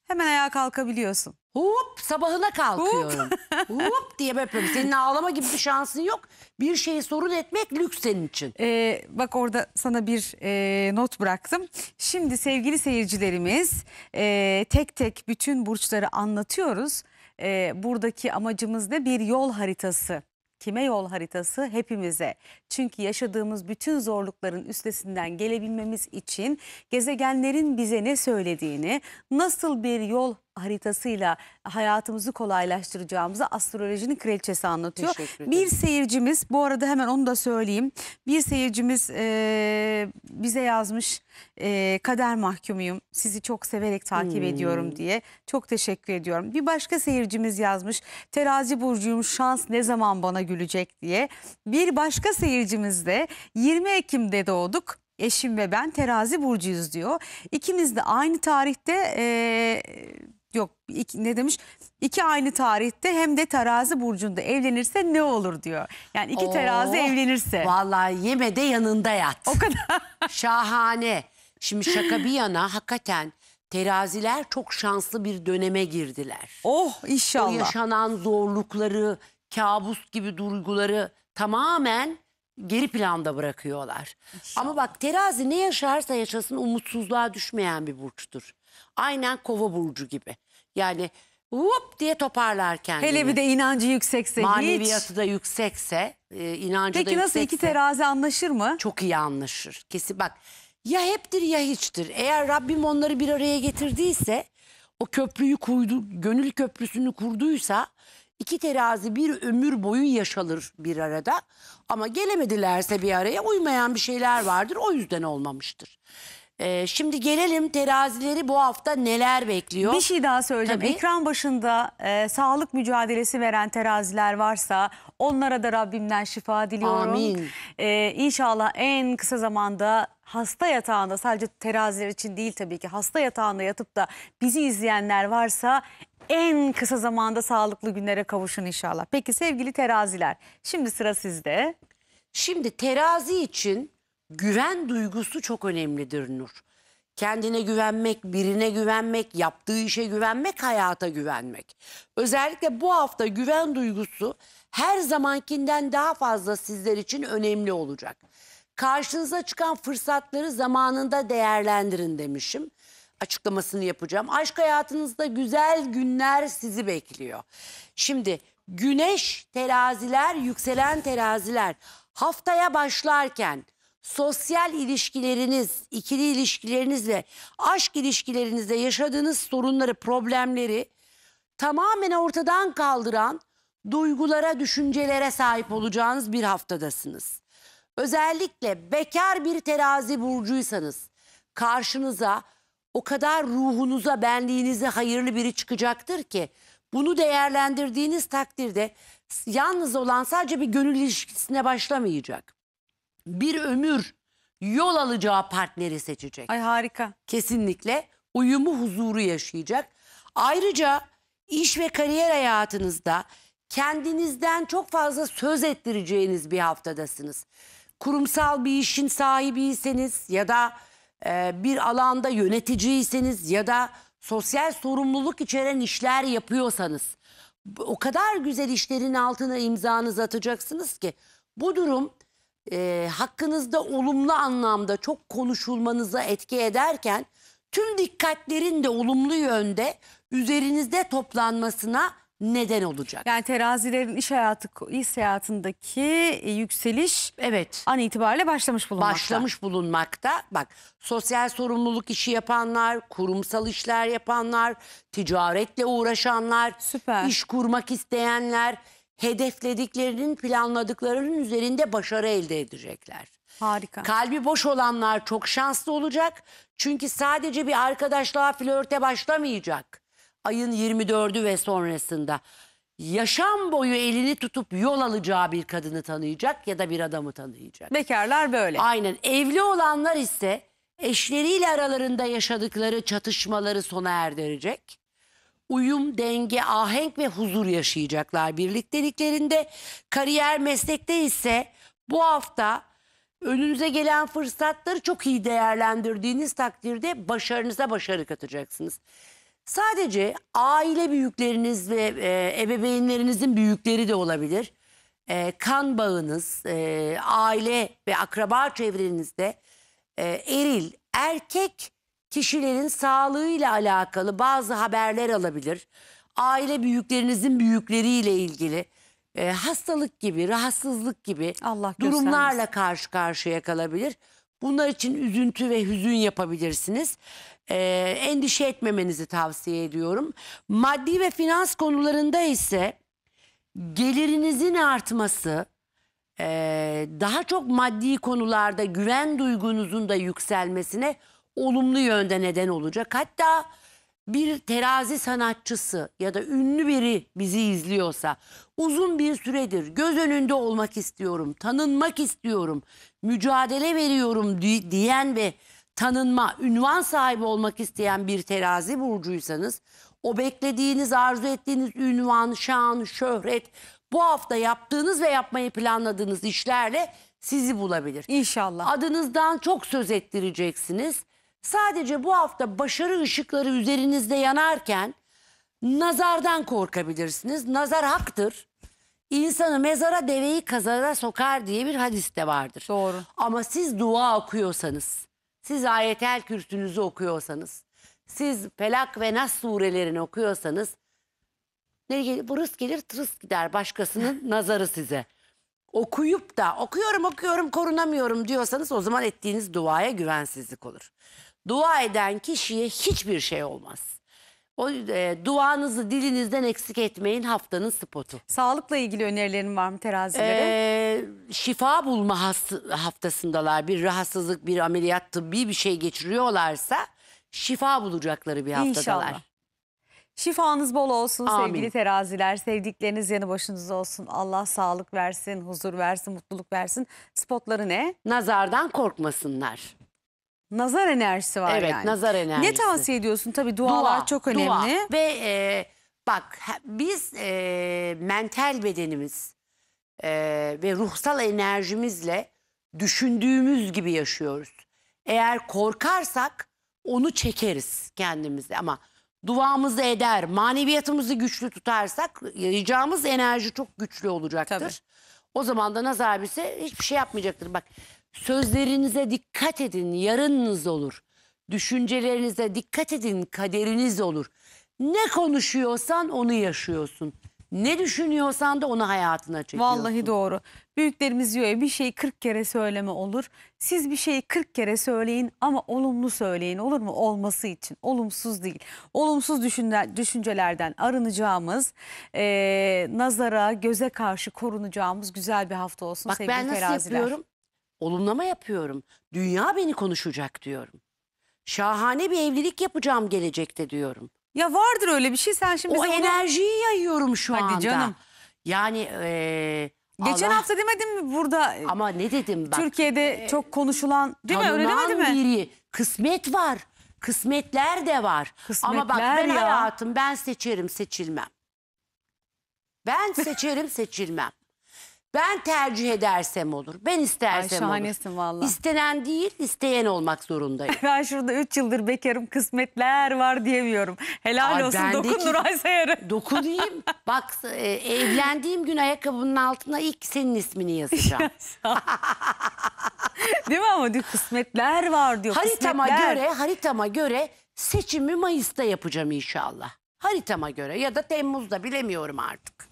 hemen ayağa kalkabiliyorsun. Hop sabahına kalkıyorum. Hop diye böyle Senin ağlama gibi bir şansın yok. Bir şeyi sorun etmek lüks senin için. Ee, bak orada sana bir e, not bıraktım. Şimdi sevgili seyircilerimiz e, tek tek bütün burçları anlatıyoruz. E, buradaki amacımız ne? bir yol haritası kime yol haritası hepimize. Çünkü yaşadığımız bütün zorlukların üstesinden gelebilmemiz için gezegenlerin bize ne söylediğini, nasıl bir yol haritasıyla hayatımızı kolaylaştıracağımızı astrolojinin kraliçesi anlatıyor. Bir seyircimiz bu arada hemen onu da söyleyeyim. Bir seyircimiz e, bize yazmış e, kader mahkumuyum sizi çok severek takip hmm. ediyorum diye çok teşekkür ediyorum. Bir başka seyircimiz yazmış terazi burcuyum şans ne zaman bana gülecek diye. Bir başka seyircimiz de 20 Ekim'de doğduk eşim ve ben terazi burcuyuz diyor. İkimiz de aynı tarihte e, yok iki, ne demiş iki aynı tarihte hem de terazi burcunda evlenirse ne olur diyor. Yani iki Oo, oh, terazi evlenirse. Vallahi yeme de yanında yat. O kadar. Şahane. Şimdi şaka bir yana hakikaten teraziler çok şanslı bir döneme girdiler. Oh inşallah. O yaşanan zorlukları, kabus gibi duyguları tamamen geri planda bırakıyorlar. İnşallah. Ama bak terazi ne yaşarsa yaşasın umutsuzluğa düşmeyen bir burçtur. Aynen kova burcu gibi. Yani vup diye toparlarken. Hele bir de inancı yüksekse hiç. Maneviyatı da yüksekse, e, inancı da Peki nasıl iki terazi anlaşır mı? çok iyi anlaşır. Kesin bak ya heptir ya hiçtir. Eğer Rabbim onları bir araya getirdiyse o köprüyü kurdu, gönül köprüsünü kurduysa iki terazi bir ömür boyu yaşalır bir arada. Ama gelemedilerse bir araya uymayan bir şeyler vardır o yüzden olmamıştır. Ee, şimdi gelelim terazileri bu hafta neler bekliyor? Bir şey daha söyleyeceğim. Tabii. Ekran başında e, sağlık mücadelesi veren teraziler varsa onlara da Rabbimden şifa diliyorum. Amin. E, inşallah en kısa zamanda hasta yatağında sadece teraziler için değil tabii ki hasta yatağında yatıp da bizi izleyenler varsa en kısa zamanda sağlıklı günlere kavuşun inşallah. Peki sevgili teraziler şimdi sıra sizde. Şimdi terazi için güven duygusu çok önemlidir Nur. Kendine güvenmek, birine güvenmek, yaptığı işe güvenmek, hayata güvenmek. Özellikle bu hafta güven duygusu her zamankinden daha fazla sizler için önemli olacak. Karşınıza çıkan fırsatları zamanında değerlendirin demişim. Açıklamasını yapacağım. Aşk hayatınızda güzel günler sizi bekliyor. Şimdi güneş teraziler, yükselen teraziler haftaya başlarken sosyal ilişkileriniz, ikili ilişkilerinizle, aşk ilişkilerinizle yaşadığınız sorunları, problemleri tamamen ortadan kaldıran duygulara, düşüncelere sahip olacağınız bir haftadasınız. Özellikle bekar bir terazi burcuysanız karşınıza o kadar ruhunuza, benliğinize hayırlı biri çıkacaktır ki bunu değerlendirdiğiniz takdirde yalnız olan sadece bir gönül ilişkisine başlamayacak bir ömür yol alacağı partneri seçecek. Ay harika. Kesinlikle uyumu huzuru yaşayacak. Ayrıca iş ve kariyer hayatınızda kendinizden çok fazla söz ettireceğiniz bir haftadasınız. Kurumsal bir işin sahibiyseniz ya da e, bir alanda yöneticiyseniz ya da sosyal sorumluluk içeren işler yapıyorsanız o kadar güzel işlerin altına imzanızı atacaksınız ki bu durum e, hakkınızda olumlu anlamda çok konuşulmanıza etki ederken tüm dikkatlerin de olumlu yönde üzerinizde toplanmasına neden olacak. Yani terazilerin iş hayatı, iş hayatındaki e, yükseliş Evet. an itibariyle başlamış bulunmakta. başlamış bulunmakta. Bak sosyal sorumluluk işi yapanlar, kurumsal işler yapanlar, ticaretle uğraşanlar, Süper. iş kurmak isteyenler hedeflediklerinin, planladıklarının üzerinde başarı elde edecekler. Harika. Kalbi boş olanlar çok şanslı olacak. Çünkü sadece bir arkadaşlığa flörte başlamayacak. Ayın 24'ü ve sonrasında. Yaşam boyu elini tutup yol alacağı bir kadını tanıyacak ya da bir adamı tanıyacak. Bekarlar böyle. Aynen. Evli olanlar ise eşleriyle aralarında yaşadıkları çatışmaları sona erdirecek uyum, denge, ahenk ve huzur yaşayacaklar birlikteliklerinde. Kariyer meslekte ise bu hafta önünüze gelen fırsatları çok iyi değerlendirdiğiniz takdirde başarınıza başarı katacaksınız. Sadece aile büyükleriniz ve e, ebeveynlerinizin büyükleri de olabilir. E, kan bağınız, e, aile ve akraba çevrenizde e, eril, erkek kişilerin sağlığıyla alakalı bazı haberler alabilir. Aile büyüklerinizin büyükleriyle ilgili e, hastalık gibi, rahatsızlık gibi Allah durumlarla karşı karşıya kalabilir. Bunlar için üzüntü ve hüzün yapabilirsiniz. E, endişe etmemenizi tavsiye ediyorum. Maddi ve finans konularında ise gelirinizin artması, e, daha çok maddi konularda güven duygunuzun da yükselmesine olumlu yönde neden olacak. Hatta bir terazi sanatçısı ya da ünlü biri bizi izliyorsa uzun bir süredir göz önünde olmak istiyorum, tanınmak istiyorum, mücadele veriyorum diyen ve tanınma, ünvan sahibi olmak isteyen bir terazi burcuysanız o beklediğiniz, arzu ettiğiniz ünvan, şan, şöhret bu hafta yaptığınız ve yapmayı planladığınız işlerle sizi bulabilir. İnşallah. Adınızdan çok söz ettireceksiniz. Sadece bu hafta başarı ışıkları üzerinizde yanarken nazardan korkabilirsiniz. Nazar haktır. İnsanı mezara deveyi kazara sokar diye bir hadis de vardır. Doğru. Ama siz dua okuyorsanız, siz ayetel kürsünüzü okuyorsanız, siz Pelak ve Nas surelerini okuyorsanız ne Bu rız gelir tırıs gider başkasının nazarı size. Okuyup da okuyorum okuyorum korunamıyorum diyorsanız o zaman ettiğiniz duaya güvensizlik olur. Dua eden kişiye hiçbir şey olmaz. O e, duanızı dilinizden eksik etmeyin haftanın spotu. Sağlıkla ilgili önerilerin var mı terazilere? Ee, şifa bulma haftasındalar. Bir rahatsızlık, bir ameliyat, tıbbi bir şey geçiriyorlarsa şifa bulacakları bir haftadalar. İnşallah. Şifanız bol olsun Amin. sevgili teraziler. Sevdikleriniz yanı başınızda olsun. Allah sağlık versin, huzur versin, mutluluk versin. Spotları ne? Nazardan korkmasınlar. Nazar enerjisi var evet, yani. Evet nazar enerjisi. Ne tavsiye ediyorsun? Tabii dualar dua, çok önemli. Dua. Ve e, bak biz e, mental bedenimiz e, ve ruhsal enerjimizle düşündüğümüz gibi yaşıyoruz. Eğer korkarsak onu çekeriz kendimizi. ama duamızı eder, maneviyatımızı güçlü tutarsak yayacağımız enerji çok güçlü olacaktır. Tabii. O zaman da nazar bize hiçbir şey yapmayacaktır. Bak Sözlerinize dikkat edin, yarınınız olur. Düşüncelerinize dikkat edin, kaderiniz olur. Ne konuşuyorsan onu yaşıyorsun. Ne düşünüyorsan da onu hayatına çekiyorsun. Vallahi doğru. Büyüklerimiz diyor ya bir şey 40 kere söyleme olur. Siz bir şeyi 40 kere söyleyin ama olumlu söyleyin olur mu? Olması için olumsuz değil. Olumsuz düşüncelerden arınacağımız, e, nazara, göze karşı korunacağımız güzel bir hafta olsun Bak, sevgili teraziler. Bak ben nasıl yapıyorum? Olumlama yapıyorum. Dünya beni konuşacak diyorum. Şahane bir evlilik yapacağım gelecekte diyorum. Ya vardır öyle bir şey sen şimdi... O ona... enerjiyi yayıyorum şu Hadi anda. Hadi canım. Yani... E, Geçen Allah... hafta demedim mi burada? E, Ama ne dedim ben? Türkiye'de e, çok konuşulan... Değil mi öyle demedim mi? biri. Kısmet var. Kısmetler de var. Kısmetler Ama bak ben ya. hayatım ben seçerim seçilmem. Ben seçerim seçilmem. Ben tercih edersem olur. Ben istersem Ay, şahanesin olur. valla. İstenen değil, isteyen olmak zorundayım. ben şurada 3 yıldır bekarım kısmetler var diyemiyorum. Helal Aa, olsun dokun ki, Nuray Sayar'ı. Dokunayım. Bak e, evlendiğim gün ayakkabının altına ilk senin ismini yazacağım. değil mi ama diyor kısmetler var diyor. Haritama kısmetler. göre, haritama göre seçimi Mayıs'ta yapacağım inşallah. Haritama göre ya da Temmuz'da bilemiyorum artık.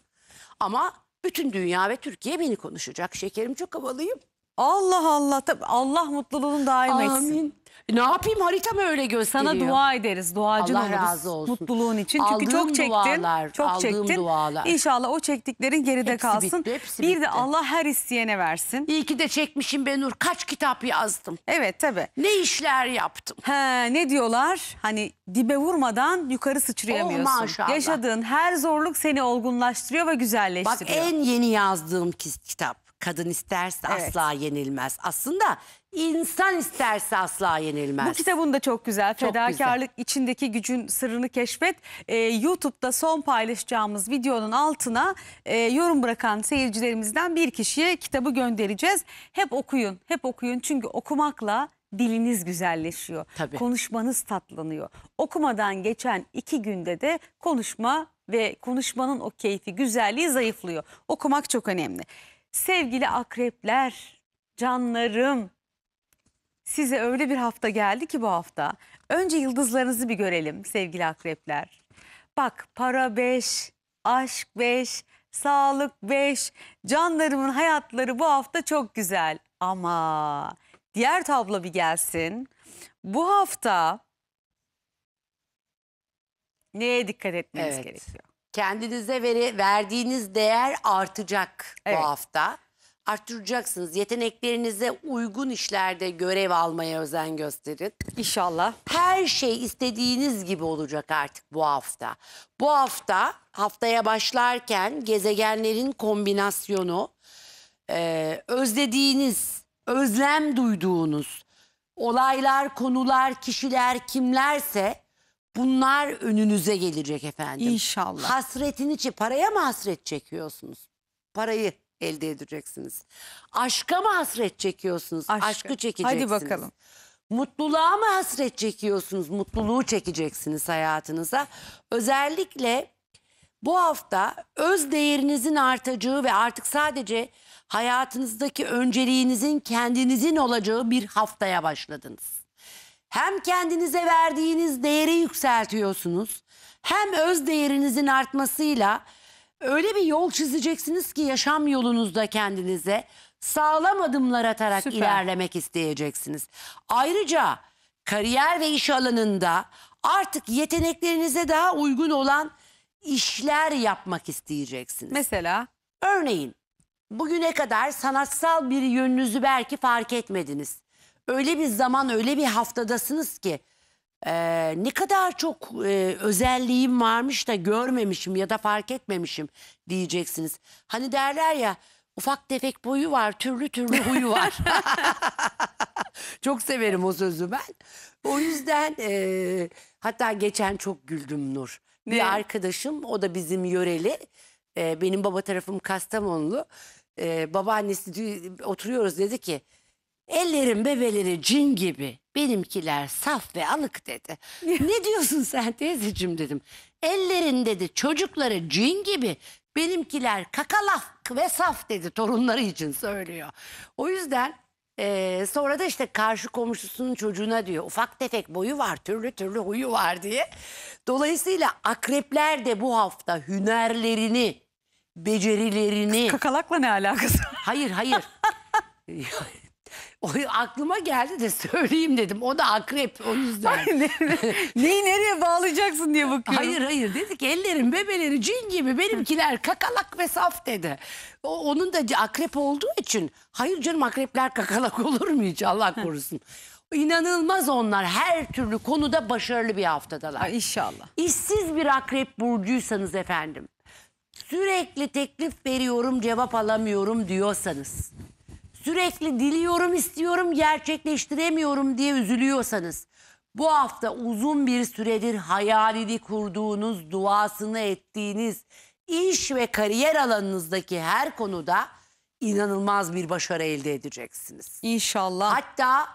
Ama bütün dünya ve Türkiye beni konuşacak. Şekerim çok havalıyım. Allah Allah. Tabii Allah mutluluğunu daim etsin. Amin. E, ne yapayım harita mı öyle gösteriyor? Sana dua ederiz. Duacın Allah oluruz. razı olsun. Mutluluğun için. Aldığım Çünkü çok çektin. Dualar, çok çektin. dualar. İnşallah o çektiklerin geride hepsi kalsın. Bitti, hepsi bir bitti. de Allah her isteyene versin. İyi ki de çekmişim be Nur. Kaç kitap yazdım. Evet tabii. Ne işler yaptım. He, ne diyorlar? Hani dibe vurmadan yukarı sıçrayamıyorsun. Oh, Yaşadığın her zorluk seni olgunlaştırıyor ve güzelleştiriyor. Bak en yeni yazdığım kitap kadın isterse Evet. asla yenilmez. Aslında insan isterse asla yenilmez. Bu kitabın da çok güzel. Çok güzel. içindeki gücün sırrını keşfet. Ee, YouTube'da son paylaşacağımız videonun altına e, yorum bırakan seyircilerimizden bir kişiye kitabı göndereceğiz. Hep okuyun, hep okuyun. Çünkü okumakla diliniz güzelleşiyor. Tabii. Konuşmanız tatlanıyor. Okumadan geçen iki günde de konuşma ve konuşmanın o keyfi, güzelliği zayıflıyor. Okumak çok önemli. Sevgili akrepler, canlarım. Size öyle bir hafta geldi ki bu hafta. Önce yıldızlarınızı bir görelim sevgili akrepler. Bak para 5, aşk 5, sağlık 5. Canlarımın hayatları bu hafta çok güzel. Ama diğer tablo bir gelsin. Bu hafta neye dikkat etmeniz evet. gerekiyor? Kendinize veri, verdiğiniz değer artacak Evet. bu hafta. Arttıracaksınız. Yeteneklerinize uygun işlerde görev almaya özen gösterin. İnşallah. Her şey istediğiniz gibi olacak artık bu hafta. Bu hafta haftaya başlarken gezegenlerin kombinasyonu, e, özlediğiniz, özlem duyduğunuz olaylar, konular, kişiler kimlerse Bunlar önünüze gelecek efendim. İnşallah. Hasretin içi paraya mı hasret çekiyorsunuz? Parayı elde edeceksiniz. Aşka mı hasret çekiyorsunuz? Aşkı, Aşkı çekeceksiniz. Hadi bakalım. Mutluluğa mı hasret çekiyorsunuz? Mutluluğu çekeceksiniz hayatınıza. Özellikle bu hafta öz değerinizin artacağı ve artık sadece hayatınızdaki önceliğinizin kendinizin olacağı bir haftaya başladınız hem kendinize verdiğiniz değeri yükseltiyorsunuz. Hem öz değerinizin artmasıyla öyle bir yol çizeceksiniz ki yaşam yolunuzda kendinize sağlam adımlar atarak Süper. ilerlemek isteyeceksiniz. Ayrıca kariyer ve iş alanında artık yeteneklerinize daha uygun olan işler yapmak isteyeceksiniz. Mesela? Örneğin bugüne kadar sanatsal bir yönünüzü belki fark etmediniz öyle bir zaman öyle bir haftadasınız ki e, ne kadar çok e, özelliğim varmış da görmemişim ya da fark etmemişim diyeceksiniz. Hani derler ya ufak tefek boyu var türlü türlü huyu var. çok severim o sözü ben. O yüzden e, hatta geçen çok güldüm Nur. Ne? Bir arkadaşım o da bizim yöreli. E, benim baba tarafım Kastamonlu. E, babaannesi oturuyoruz dedi ki Ellerin bebeleri cin gibi. Benimkiler saf ve alık dedi. ne diyorsun sen teyzeciğim dedim. Ellerin dedi çocukları cin gibi. Benimkiler kakalak ve saf dedi torunları için söylüyor. O yüzden ee, sonra da işte karşı komşusunun çocuğuna diyor ufak tefek boyu var türlü türlü huyu var diye. Dolayısıyla akrepler de bu hafta hünerlerini, becerilerini... Kakalakla ne alakası? Hayır hayır. O aklıma geldi de söyleyeyim dedim. O da akrep o yüzden. Neyi nereye bağlayacaksın diye bakıyorum. Hayır hayır dedi ki ellerin bebeleri cin gibi benimkiler kakalak ve saf dedi. O, onun da akrep olduğu için hayır canım akrepler kakalak olur mu hiç Allah korusun. İnanılmaz onlar her türlü konuda başarılı bir haftadalar. Ay inşallah. İşsiz bir akrep burcuysanız efendim sürekli teklif veriyorum cevap alamıyorum diyorsanız sürekli diliyorum istiyorum gerçekleştiremiyorum diye üzülüyorsanız bu hafta uzun bir süredir hayalini kurduğunuz, duasını ettiğiniz iş ve kariyer alanınızdaki her konuda inanılmaz bir başarı elde edeceksiniz. İnşallah. Hatta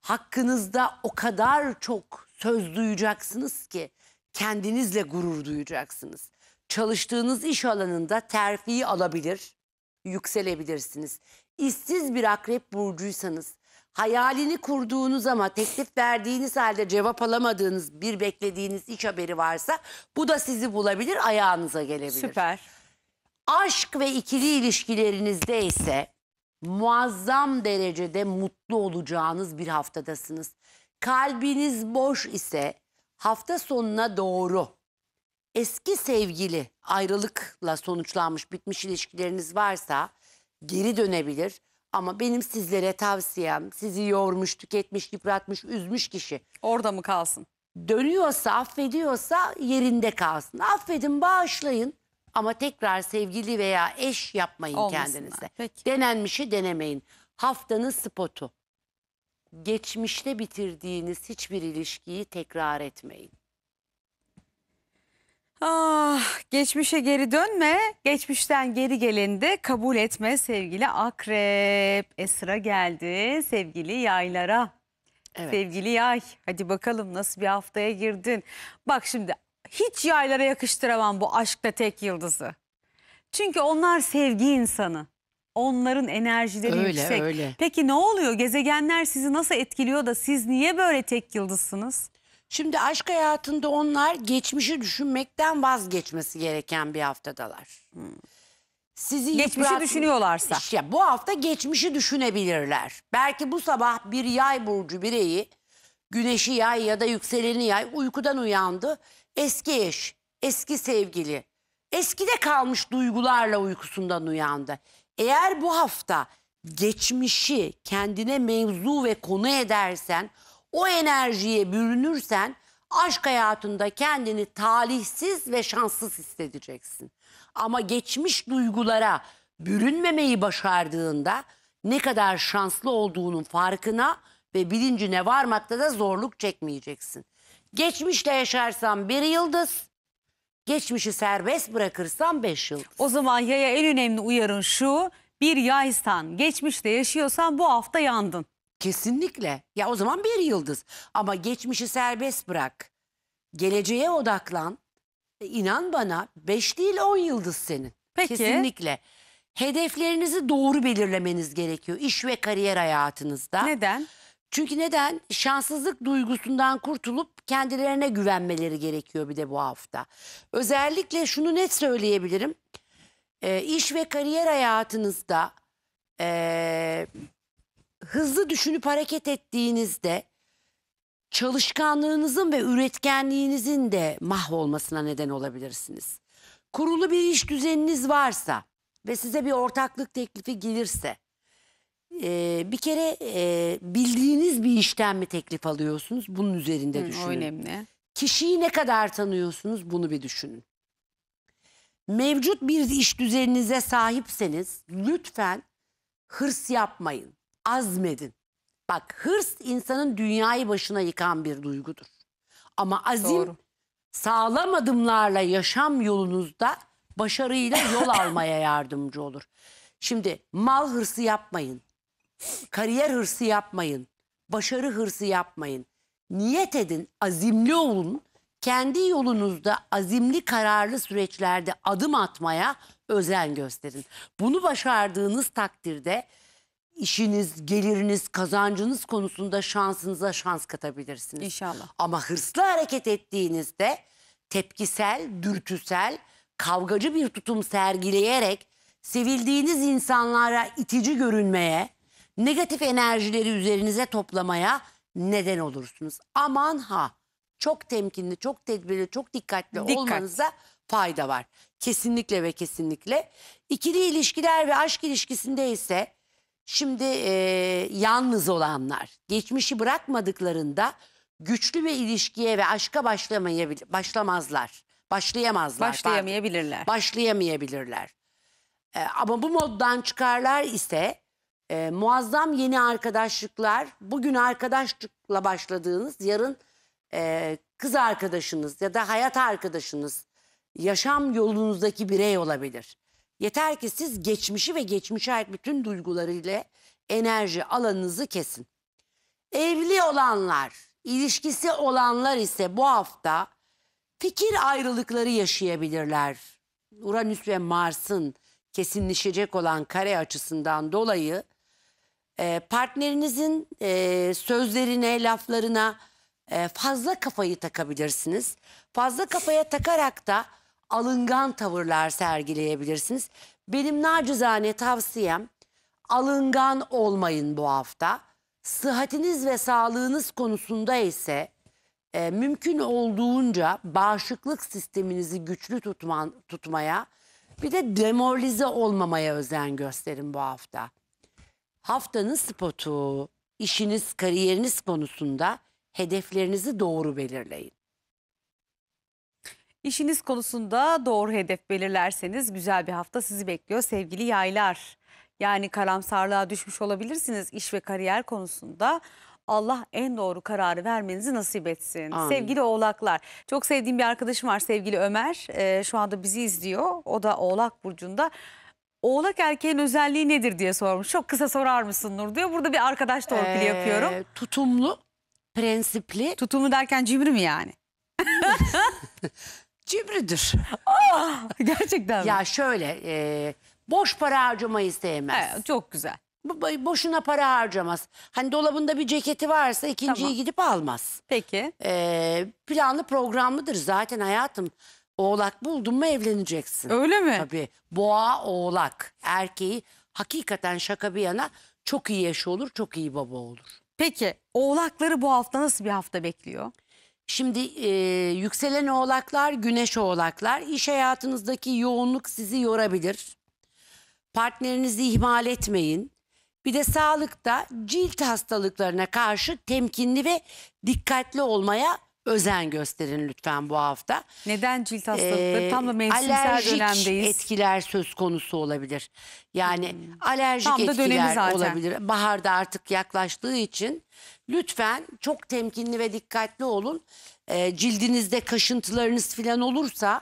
hakkınızda o kadar çok söz duyacaksınız ki kendinizle gurur duyacaksınız. Çalıştığınız iş alanında terfiyi alabilir, yükselebilirsiniz işsiz bir akrep burcuysanız, hayalini kurduğunuz ama teklif verdiğiniz halde cevap alamadığınız bir beklediğiniz iş haberi varsa bu da sizi bulabilir, ayağınıza gelebilir. Süper. Aşk ve ikili ilişkilerinizde ise muazzam derecede mutlu olacağınız bir haftadasınız. Kalbiniz boş ise hafta sonuna doğru eski sevgili ayrılıkla sonuçlanmış bitmiş ilişkileriniz varsa geri dönebilir. Ama benim sizlere tavsiyem sizi yormuş, tüketmiş, yıpratmış, üzmüş kişi Orada mı kalsın? dönüyorsa, affediyorsa yerinde kalsın. Affedin, bağışlayın ama tekrar sevgili veya eş yapmayın Olmasınlar. kendinize. Peki. Denenmişi denemeyin. Haftanın spotu. Geçmişte bitirdiğiniz hiçbir ilişkiyi tekrar etmeyin. Ah, geçmişe geri dönme, geçmişten geri geleni kabul etme sevgili akrep. E geldi sevgili yaylara. Evet. Sevgili yay, hadi bakalım nasıl bir haftaya girdin. Bak şimdi hiç yaylara yakıştıramam bu aşkta tek yıldızı. Çünkü onlar sevgi insanı. Onların enerjileri öyle, yüksek. Öyle. Peki ne oluyor? Gezegenler sizi nasıl etkiliyor da siz niye böyle tek yıldızsınız? Şimdi aşk hayatında onlar geçmişi düşünmekten vazgeçmesi gereken bir haftadalar. Sizi geçmişi bırakmıyor. düşünüyorlarsa. İşte bu hafta geçmişi düşünebilirler. Belki bu sabah bir yay burcu bireyi, güneşi yay ya da yükseleni yay uykudan uyandı. Eski eş, eski sevgili, eskide kalmış duygularla uykusundan uyandı. Eğer bu hafta geçmişi kendine mevzu ve konu edersen o enerjiye bürünürsen aşk hayatında kendini talihsiz ve şanssız hissedeceksin. Ama geçmiş duygulara bürünmemeyi başardığında ne kadar şanslı olduğunun farkına ve bilincine varmakta da zorluk çekmeyeceksin. Geçmişte yaşarsan bir yıldız, geçmişi serbest bırakırsan beş yıldız. O zaman yaya en önemli uyarın şu, bir yaysan, geçmişte yaşıyorsan bu hafta yandın. Kesinlikle. Ya o zaman bir yıldız. Ama geçmişi serbest bırak. Geleceğe odaklan. E, inan bana 5 değil 10 yıldız senin. Peki. Kesinlikle. Hedeflerinizi doğru belirlemeniz gerekiyor iş ve kariyer hayatınızda. Neden? Çünkü neden? Şanssızlık duygusundan kurtulup kendilerine güvenmeleri gerekiyor bir de bu hafta. Özellikle şunu net söyleyebilirim. E, iş ve kariyer hayatınızda e, hızlı düşünüp hareket ettiğinizde çalışkanlığınızın ve üretkenliğinizin de mahvolmasına neden olabilirsiniz. Kurulu bir iş düzeniniz varsa ve size bir ortaklık teklifi gelirse e, bir kere e, bildiğiniz bir işten mi teklif alıyorsunuz? Bunun üzerinde Hı, düşünün. önemli. Kişiyi ne kadar tanıyorsunuz bunu bir düşünün. Mevcut bir iş düzeninize sahipseniz lütfen hırs yapmayın azmedin. Bak hırs insanın dünyayı başına yıkan bir duygudur. Ama azim Doğru. sağlam adımlarla yaşam yolunuzda başarıyla yol almaya yardımcı olur. Şimdi mal hırsı yapmayın. Kariyer hırsı yapmayın. Başarı hırsı yapmayın. Niyet edin, azimli olun. Kendi yolunuzda azimli kararlı süreçlerde adım atmaya özen gösterin. Bunu başardığınız takdirde işiniz, geliriniz, kazancınız konusunda şansınıza şans katabilirsiniz. İnşallah. Ama hırslı hareket ettiğinizde tepkisel, dürtüsel, kavgacı bir tutum sergileyerek sevildiğiniz insanlara itici görünmeye, negatif enerjileri üzerinize toplamaya neden olursunuz. Aman ha çok temkinli, çok tedbirli, çok dikkatli Dikkat. olmanıza fayda var. Kesinlikle ve kesinlikle. İkili ilişkiler ve aşk ilişkisinde ise Şimdi e, yalnız olanlar geçmişi bırakmadıklarında güçlü bir ilişkiye ve aşka başlamayabil başlamazlar. Başlayamazlar. Başlayamayabilirler. Pardon. Başlayamayabilirler. E, ama bu moddan çıkarlar ise e, muazzam yeni arkadaşlıklar. Bugün arkadaşlıkla başladığınız yarın e, kız arkadaşınız ya da hayat arkadaşınız yaşam yolunuzdaki birey olabilir. Yeter ki siz geçmişi ve geçmişe ait bütün duygularıyla enerji alanınızı kesin. Evli olanlar, ilişkisi olanlar ise bu hafta fikir ayrılıkları yaşayabilirler. Uranüs ve Mars'ın kesinleşecek olan kare açısından dolayı e, partnerinizin e, sözlerine, laflarına e, fazla kafayı takabilirsiniz. Fazla kafaya takarak da alıngan tavırlar sergileyebilirsiniz. Benim nacizane tavsiyem alıngan olmayın bu hafta. Sıhhatiniz ve sağlığınız konusunda ise e, mümkün olduğunca bağışıklık sisteminizi güçlü tutman, tutmaya bir de demoralize olmamaya özen gösterin bu hafta. Haftanın spotu, işiniz, kariyeriniz konusunda hedeflerinizi doğru belirleyin. İşiniz konusunda doğru hedef belirlerseniz güzel bir hafta sizi bekliyor sevgili yaylar. Yani karamsarlığa düşmüş olabilirsiniz iş ve kariyer konusunda. Allah en doğru kararı vermenizi nasip etsin. Amin. Sevgili oğlaklar. Çok sevdiğim bir arkadaşım var sevgili Ömer. Ee, şu anda bizi izliyor. O da oğlak burcunda. Oğlak erkeğin özelliği nedir diye sormuş. Çok kısa sorar mısın Nur diyor. Burada bir arkadaş torpili ee, yapıyorum. Tutumlu, prensipli. Tutumlu derken cimri mi yani? cimridir. Ah, gerçekten mi? Ya şöyle e, boş para harcamayı sevmez. Evet, çok güzel. Bu- Boşuna para harcamaz. Hani dolabında bir ceketi varsa ikinciyi Tamam. gidip almaz. Peki. E, planlı programlıdır zaten hayatım. Oğlak buldun mu evleneceksin. Öyle mi? Tabii boğa oğlak erkeği hakikaten şaka bir yana çok iyi eş olur çok iyi baba olur. Peki oğlakları bu hafta nasıl bir hafta bekliyor? Şimdi e, yükselen oğlaklar, güneş oğlaklar. İş hayatınızdaki yoğunluk sizi yorabilir. Partnerinizi ihmal etmeyin. Bir de sağlıkta cilt hastalıklarına karşı temkinli ve dikkatli olmaya özen gösterin lütfen bu hafta. Neden cilt hastalıkları? Ee, Tam da mevsimsel dönemdeyiz. alerjik etkiler söz konusu olabilir. Yani hmm. alerjik Tam etkiler zaten. olabilir. Baharda artık yaklaştığı için lütfen çok temkinli ve dikkatli olun. Ee, cildinizde kaşıntılarınız falan olursa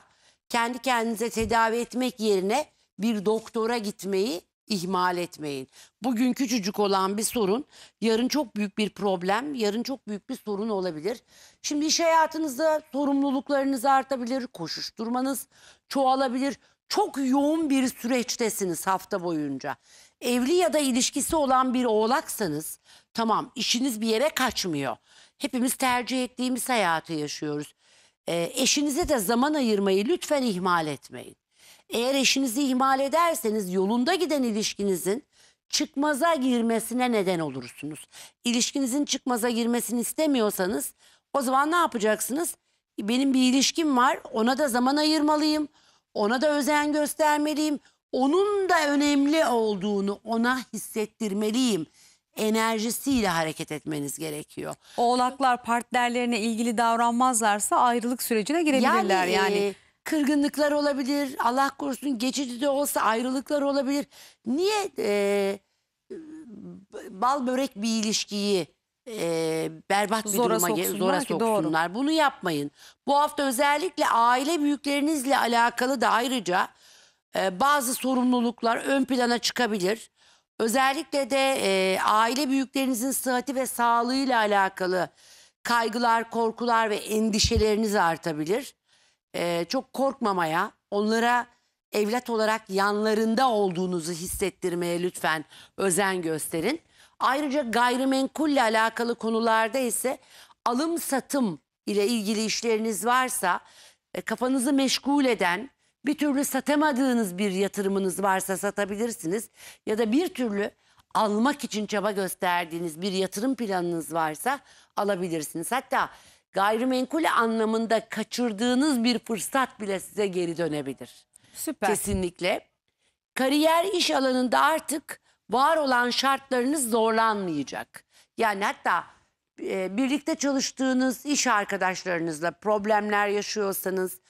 kendi kendinize tedavi etmek yerine bir doktora gitmeyi ihmal etmeyin. Bugün küçücük olan bir sorun yarın çok büyük bir problem, yarın çok büyük bir sorun olabilir. Şimdi iş hayatınızda sorumluluklarınız artabilir, koşuşturmanız çoğalabilir. Çok yoğun bir süreçtesiniz hafta boyunca. Evli ya da ilişkisi olan bir oğlaksanız tamam işiniz bir yere kaçmıyor. Hepimiz tercih ettiğimiz hayatı yaşıyoruz. E, eşinize de zaman ayırmayı lütfen ihmal etmeyin. Eğer eşinizi ihmal ederseniz yolunda giden ilişkinizin çıkmaza girmesine neden olursunuz. İlişkinizin çıkmaza girmesini istemiyorsanız o zaman ne yapacaksınız? Benim bir ilişkim var ona da zaman ayırmalıyım. Ona da özen göstermeliyim. Onun da önemli olduğunu ona hissettirmeliyim enerjisiyle hareket etmeniz gerekiyor. Oğlaklar partnerlerine ilgili davranmazlarsa ayrılık sürecine girebilirler yani. yani. E, Kırgınlıklar olabilir, Allah korusun geçici de olsa ayrılıklar olabilir. Niye e, bal börek bir ilişkiyi e, berbat bir zora duruma soksunlar zora soksunlar. Doğru. Bunu yapmayın. Bu hafta özellikle aile büyüklerinizle alakalı da ayrıca e, bazı sorumluluklar ön plana çıkabilir. Özellikle de e, aile büyüklerinizin sıhhati ve sağlığıyla alakalı kaygılar, korkular ve endişeleriniz artabilir e, çok korkmamaya, onlara evlat olarak yanlarında olduğunuzu hissettirmeye lütfen özen gösterin. Ayrıca gayrimenkulle alakalı konularda ise alım satım ile ilgili işleriniz varsa e, kafanızı meşgul eden bir türlü satamadığınız bir yatırımınız varsa satabilirsiniz ya da bir türlü almak için çaba gösterdiğiniz bir yatırım planınız varsa alabilirsiniz. Hatta Gayrimenkul anlamında kaçırdığınız bir fırsat bile size geri dönebilir. Süper. Kesinlikle. Kariyer iş alanında artık var olan şartlarınız zorlanmayacak. Yani hatta e, birlikte çalıştığınız iş arkadaşlarınızla problemler yaşıyorsanız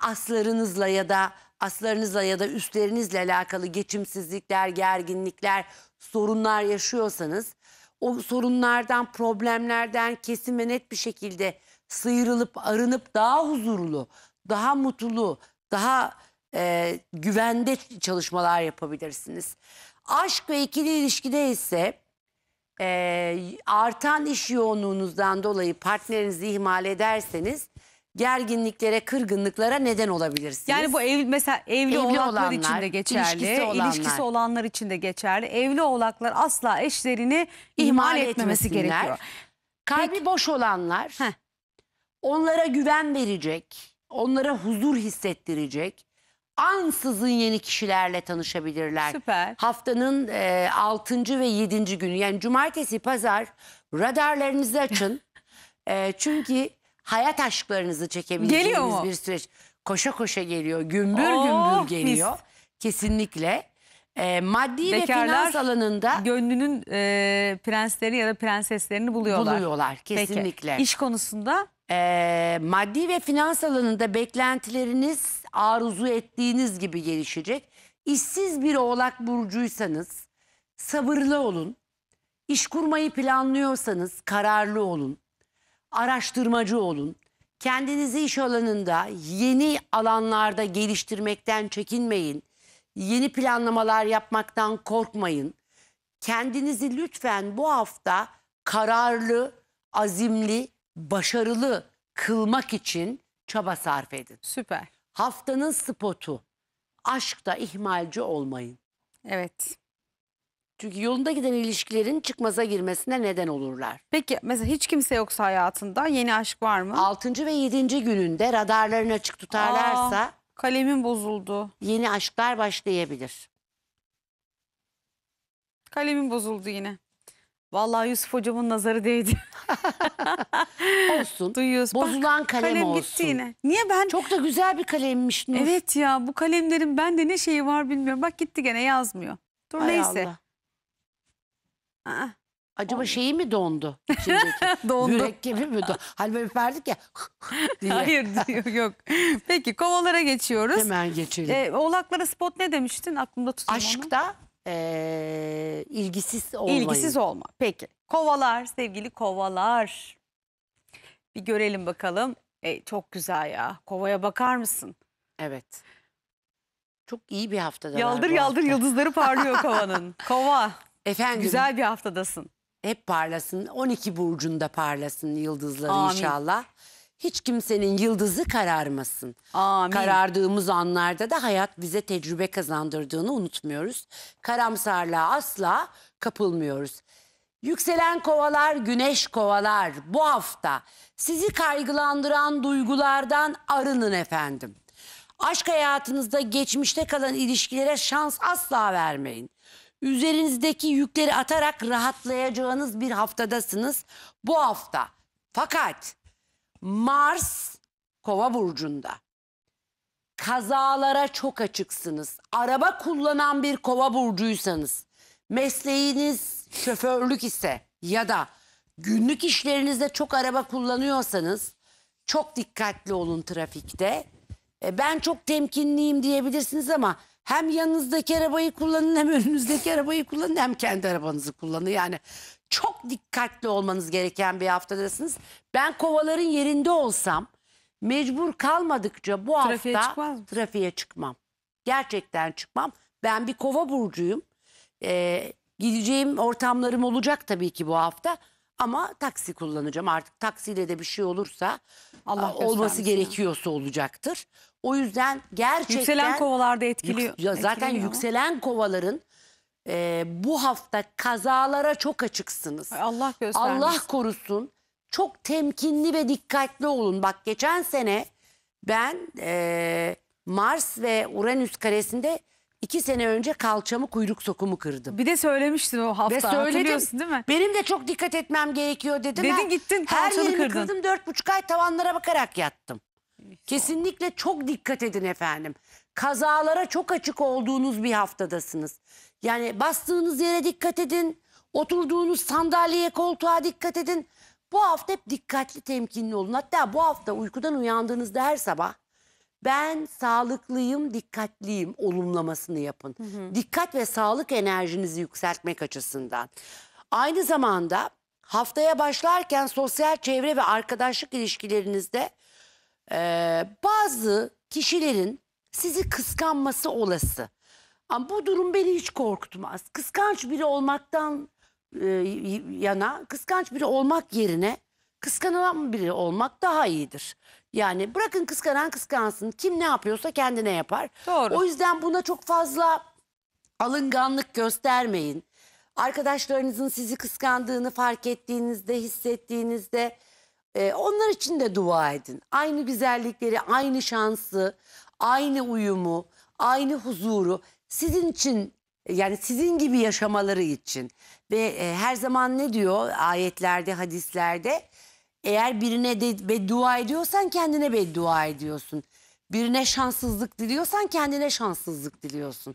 aslarınızla ya da aslarınızla ya da üstlerinizle alakalı geçimsizlikler, gerginlikler, sorunlar yaşıyorsanız o sorunlardan, problemlerden kesin ve net bir şekilde sıyrılıp arınıp daha huzurlu, daha mutlu, daha e, güvende çalışmalar yapabilirsiniz. Aşk ve ikili ilişkide ise e, artan iş yoğunluğunuzdan dolayı partnerinizi ihmal ederseniz gerginliklere, kırgınlıklara neden olabilirsiniz. Yani bu ev, mesela evli, evli olanlar, olanlar için de geçerli, ilişkisi olanlar. ilişkisi olanlar için de geçerli. Evli oğlaklar asla eşlerini ihmal, ihmal etmemesi gerekiyor. Kalbi Peki. boş olanlar, Heh onlara güven verecek, onlara huzur hissettirecek, ansızın yeni kişilerle tanışabilirler. Süper. Haftanın e, 6. ve 7. günü yani cumartesi, pazar radarlarınızı açın. e, çünkü hayat aşklarınızı çekebileceğiniz bir süreç. Koşa koşa geliyor, gümbür Oh, gümbür geliyor. mis. Kesinlikle. E, maddi Bekarlar ve finans alanında Gönlünün e, prensleri ya da prenseslerini buluyorlar. buluyorlar kesinlikle. Peki. İş konusunda ee, maddi ve finans alanında beklentileriniz arzu ettiğiniz gibi gelişecek. İşsiz bir oğlak burcuysanız sabırlı olun. İş kurmayı planlıyorsanız kararlı olun. Araştırmacı olun. Kendinizi iş alanında yeni alanlarda geliştirmekten çekinmeyin. Yeni planlamalar yapmaktan korkmayın. Kendinizi lütfen bu hafta kararlı, azimli başarılı kılmak için çaba sarf edin. Süper. Haftanın spotu. Aşkta ihmalci olmayın. Evet. Çünkü yolunda giden ilişkilerin çıkmaza girmesine neden olurlar. Peki mesela hiç kimse yoksa hayatında yeni aşk var mı? 6. ve 7. gününde radarlarını açık tutarlarsa Aa, kalemim bozuldu. Yeni aşklar başlayabilir. Kalemim bozuldu yine. Vallahi Yusuf hocamın nazarı değdi. olsun. Duyuyoruz. Bozulan Bak, kalem, kalem olsun. gitti yine. Niye ben? Çok da güzel bir kalemmiş Nur. Evet ya bu kalemlerin bende ne şeyi var bilmiyorum. Bak gitti gene yazmıyor. Dur Hay neyse. Allah. Acaba oldu. şeyi mi dondu? Dondu. dondu. gibi mi dondu? Hani böyle verdik ya. Hayır diyor yok. Peki kovalara geçiyoruz. Hemen geçelim. Ee, oğlaklara spot ne demiştin? Aklımda tutayım Aşkta. Onu e, ilgisiz olmayın. İlgisiz olma. Peki. Kovalar sevgili kovalar. Bir görelim bakalım. E, çok güzel ya. Kovaya bakar mısın? Evet. Çok iyi bir haftada. Yaldır yaldır hafta. yıldızları parlıyor kovanın. Kova. Efendim. Güzel bir haftadasın. Hep parlasın. 12 burcunda parlasın yıldızları Amin. inşallah hiç kimsenin yıldızı kararmasın. Amin. Karardığımız anlarda da hayat bize tecrübe kazandırdığını unutmuyoruz. Karamsarlığa asla kapılmıyoruz. Yükselen kovalar, güneş kovalar bu hafta sizi kaygılandıran duygulardan arının efendim. Aşk hayatınızda geçmişte kalan ilişkilere şans asla vermeyin. Üzerinizdeki yükleri atarak rahatlayacağınız bir haftadasınız bu hafta. Fakat Mars Kova burcunda. Kazalara çok açıksınız. Araba kullanan bir Kova burcuysanız, mesleğiniz şoförlük ise ya da günlük işlerinizde çok araba kullanıyorsanız çok dikkatli olun trafikte. E, ben çok temkinliyim diyebilirsiniz ama hem yanınızdaki arabayı kullanın hem önünüzdeki arabayı kullanın hem kendi arabanızı kullanın. Yani çok dikkatli olmanız gereken bir haftadasınız. Ben kovaların yerinde olsam mecbur kalmadıkça bu Trafiğe hafta çıkmaz mı? trafiğe çıkmam. Gerçekten çıkmam. Ben bir kova burcuyum. Ee, gideceğim ortamlarım olacak tabii ki bu hafta. Ama taksi kullanacağım artık taksiyle de bir şey olursa Allah olması gerekiyorsa olacaktır. O yüzden gerçekten Yükselen kovalarda etkiliyor. Yük- zaten etkiliyor mu? yükselen kovaların e, bu hafta kazalara çok açıksınız. Allah göstermesin. Allah korusun. Çok temkinli ve dikkatli olun. Bak geçen sene ben e, Mars ve Uranüs karesinde iki sene önce kalçamı kuyruk sokumu kırdım. Bir de söylemiştin o hafta Ve hatırlıyorsun değil mi? Benim de çok dikkat etmem gerekiyor dedim. Dedin Ha, gittin, Her kalçanı yerimi kırdın. kırdım dört buçuk ay tavanlara bakarak yattım. Kesinlikle çok dikkat edin efendim. Kazalara çok açık olduğunuz bir haftadasınız. Yani bastığınız yere dikkat edin. Oturduğunuz sandalyeye, koltuğa dikkat edin. Bu hafta hep dikkatli, temkinli olun. Hatta bu hafta uykudan uyandığınızda her sabah ben sağlıklıyım, dikkatliyim olumlamasını yapın. Hı hı. Dikkat ve sağlık enerjinizi yükseltmek açısından. Aynı zamanda haftaya başlarken sosyal çevre ve arkadaşlık ilişkilerinizde e, bazı kişilerin sizi kıskanması olası. Ama bu durum beni hiç korkutmaz. Kıskanç biri olmaktan e, yana, kıskanç biri olmak yerine kıskanan biri olmak daha iyidir. Yani bırakın kıskanan kıskansın. Kim ne yapıyorsa kendine yapar. Doğru. O yüzden buna çok fazla alınganlık göstermeyin. Arkadaşlarınızın sizi kıskandığını fark ettiğinizde, hissettiğinizde e, onlar için de dua edin. Aynı güzellikleri, aynı şansı, aynı uyumu, aynı huzuru sizin için yani sizin gibi yaşamaları için ve e, her zaman ne diyor ayetlerde, hadislerde? Eğer birine de beddua ediyorsan kendine beddua ediyorsun. Birine şanssızlık diliyorsan kendine şanssızlık diliyorsun.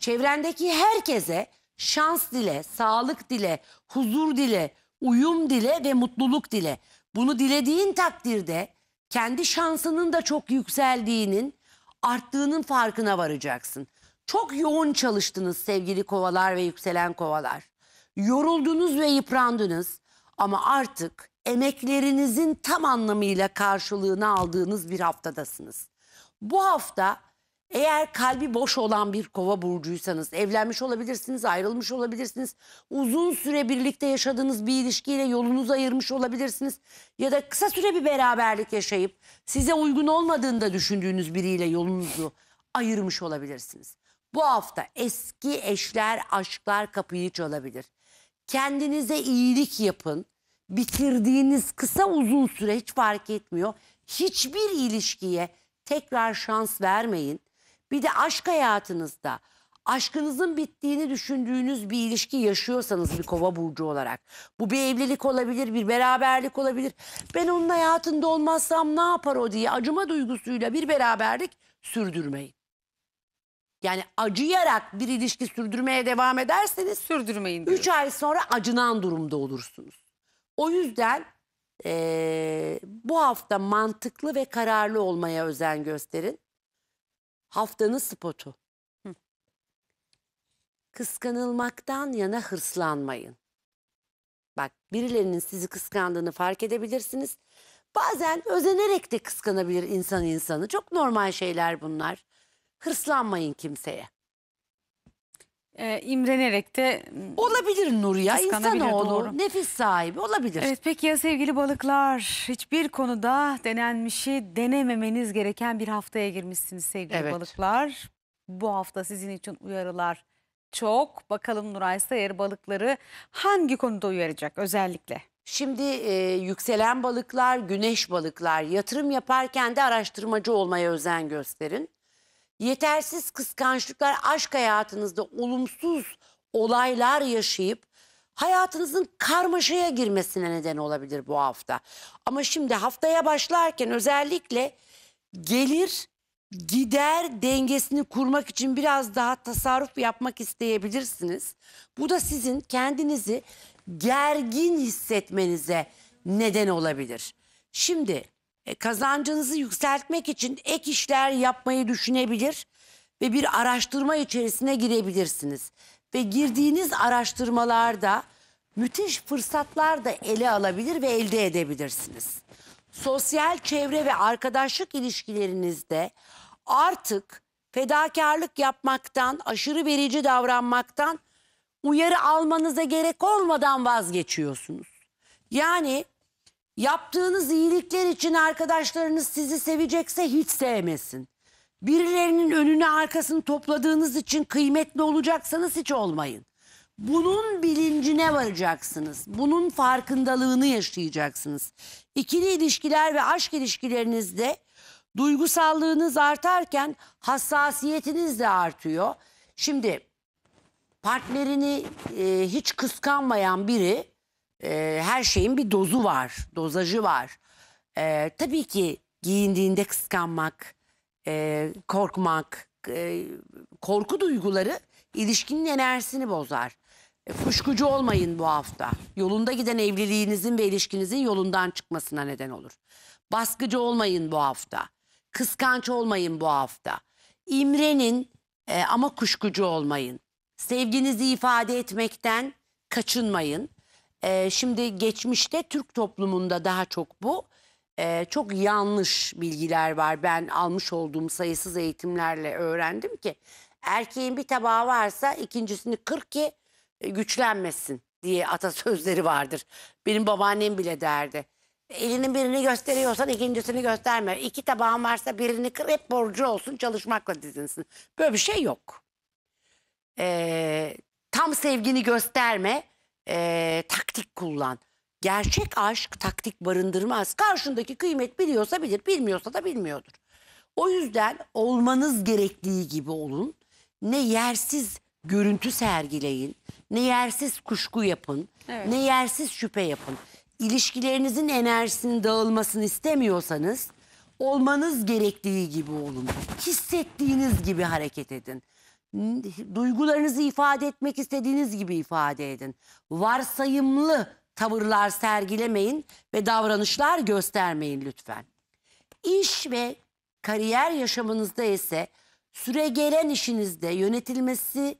Çevrendeki herkese şans dile, sağlık dile, huzur dile, uyum dile ve mutluluk dile. Bunu dilediğin takdirde kendi şansının da çok yükseldiğinin, arttığının farkına varacaksın. Çok yoğun çalıştınız sevgili kovalar ve yükselen kovalar. Yoruldunuz ve yıprandınız ama artık emeklerinizin tam anlamıyla karşılığını aldığınız bir haftadasınız. Bu hafta eğer kalbi boş olan bir kova burcuysanız evlenmiş olabilirsiniz, ayrılmış olabilirsiniz. Uzun süre birlikte yaşadığınız bir ilişkiyle yolunuzu ayırmış olabilirsiniz. Ya da kısa süre bir beraberlik yaşayıp size uygun olmadığında düşündüğünüz biriyle yolunuzu ayırmış olabilirsiniz. Bu hafta eski eşler, aşklar kapıyı çalabilir. Kendinize iyilik yapın. Bitirdiğiniz kısa uzun süre hiç fark etmiyor. Hiçbir ilişkiye tekrar şans vermeyin. Bir de aşk hayatınızda aşkınızın bittiğini düşündüğünüz bir ilişki yaşıyorsanız bir kova burcu olarak. Bu bir evlilik olabilir, bir beraberlik olabilir. Ben onun hayatında olmazsam ne yapar o diye acıma duygusuyla bir beraberlik sürdürmeyin. Yani acıyarak bir ilişki sürdürmeye devam ederseniz Sürdürmeyin diyor. 3 ay sonra acınan durumda olursunuz. O yüzden eee, bu hafta mantıklı ve kararlı olmaya özen gösterin. Haftanın spotu. Kıskanılmaktan yana hırslanmayın. Bak birilerinin sizi kıskandığını fark edebilirsiniz. Bazen özenerek de kıskanabilir insan insanı. Çok normal şeyler bunlar hırslanmayın kimseye. Ee, imrenerek de hmm, Olabilir Nur ya. Kıskanabilir, doğru. nefis sahibi olabilir. Evet peki ya sevgili balıklar hiçbir konuda denenmişi denememeniz gereken bir haftaya girmişsiniz sevgili Evet. balıklar. Bu hafta sizin için uyarılar çok. Bakalım Nuray Sayar balıkları hangi konuda uyaracak özellikle? Şimdi e, yükselen balıklar, güneş balıklar yatırım yaparken de araştırmacı olmaya özen gösterin yetersiz kıskançlıklar aşk hayatınızda olumsuz olaylar yaşayıp hayatınızın karmaşaya girmesine neden olabilir bu hafta. Ama şimdi haftaya başlarken özellikle gelir gider dengesini kurmak için biraz daha tasarruf yapmak isteyebilirsiniz. Bu da sizin kendinizi gergin hissetmenize neden olabilir. Şimdi e, kazancınızı yükseltmek için ek işler yapmayı düşünebilir ve bir araştırma içerisine girebilirsiniz. Ve girdiğiniz araştırmalarda müthiş fırsatlar da ele alabilir ve elde edebilirsiniz. Sosyal çevre ve arkadaşlık ilişkilerinizde artık fedakarlık yapmaktan, aşırı verici davranmaktan uyarı almanıza gerek olmadan vazgeçiyorsunuz. Yani Yaptığınız iyilikler için arkadaşlarınız sizi sevecekse hiç sevmesin. Birilerinin önüne arkasını topladığınız için kıymetli olacaksanız hiç olmayın. Bunun bilincine varacaksınız. Bunun farkındalığını yaşayacaksınız. İkili ilişkiler ve aşk ilişkilerinizde duygusallığınız artarken hassasiyetiniz de artıyor. Şimdi partnerini e, hiç kıskanmayan biri e, her şeyin bir dozu var, dozajı var. E, tabii ki giyindiğinde kıskanmak, e, korkmak, e, korku duyguları ilişkinin enerjisini bozar. E, kuşkucu olmayın bu hafta. Yolunda giden evliliğinizin ve ilişkinizin yolundan çıkmasına neden olur. Baskıcı olmayın bu hafta. Kıskanç olmayın bu hafta. İmrenin e, ama kuşkucu olmayın. Sevginizi ifade etmekten kaçınmayın e, şimdi geçmişte Türk toplumunda daha çok bu e, çok yanlış bilgiler var. Ben almış olduğum sayısız eğitimlerle öğrendim ki erkeğin bir tabağı varsa ikincisini kır ki e, güçlenmesin diye atasözleri vardır. Benim babaannem bile derdi. Elinin birini gösteriyorsan ikincisini gösterme. İki tabağın varsa birini kır hep borcu olsun çalışmakla dizinsin. Böyle bir şey yok. Ee, tam sevgini gösterme e, taktik kullan. Gerçek aşk taktik barındırmaz. Karşındaki kıymet biliyorsa bilir, bilmiyorsa da bilmiyordur. O yüzden olmanız gerektiği gibi olun. Ne yersiz görüntü sergileyin, ne yersiz kuşku yapın, evet. ne yersiz şüphe yapın. İlişkilerinizin enerjisinin dağılmasını istemiyorsanız olmanız gerektiği gibi olun. Hissettiğiniz gibi hareket edin duygularınızı ifade etmek istediğiniz gibi ifade edin. Varsayımlı tavırlar sergilemeyin ve davranışlar göstermeyin lütfen. İş ve kariyer yaşamınızda ise süre gelen işinizde yönetilmesi,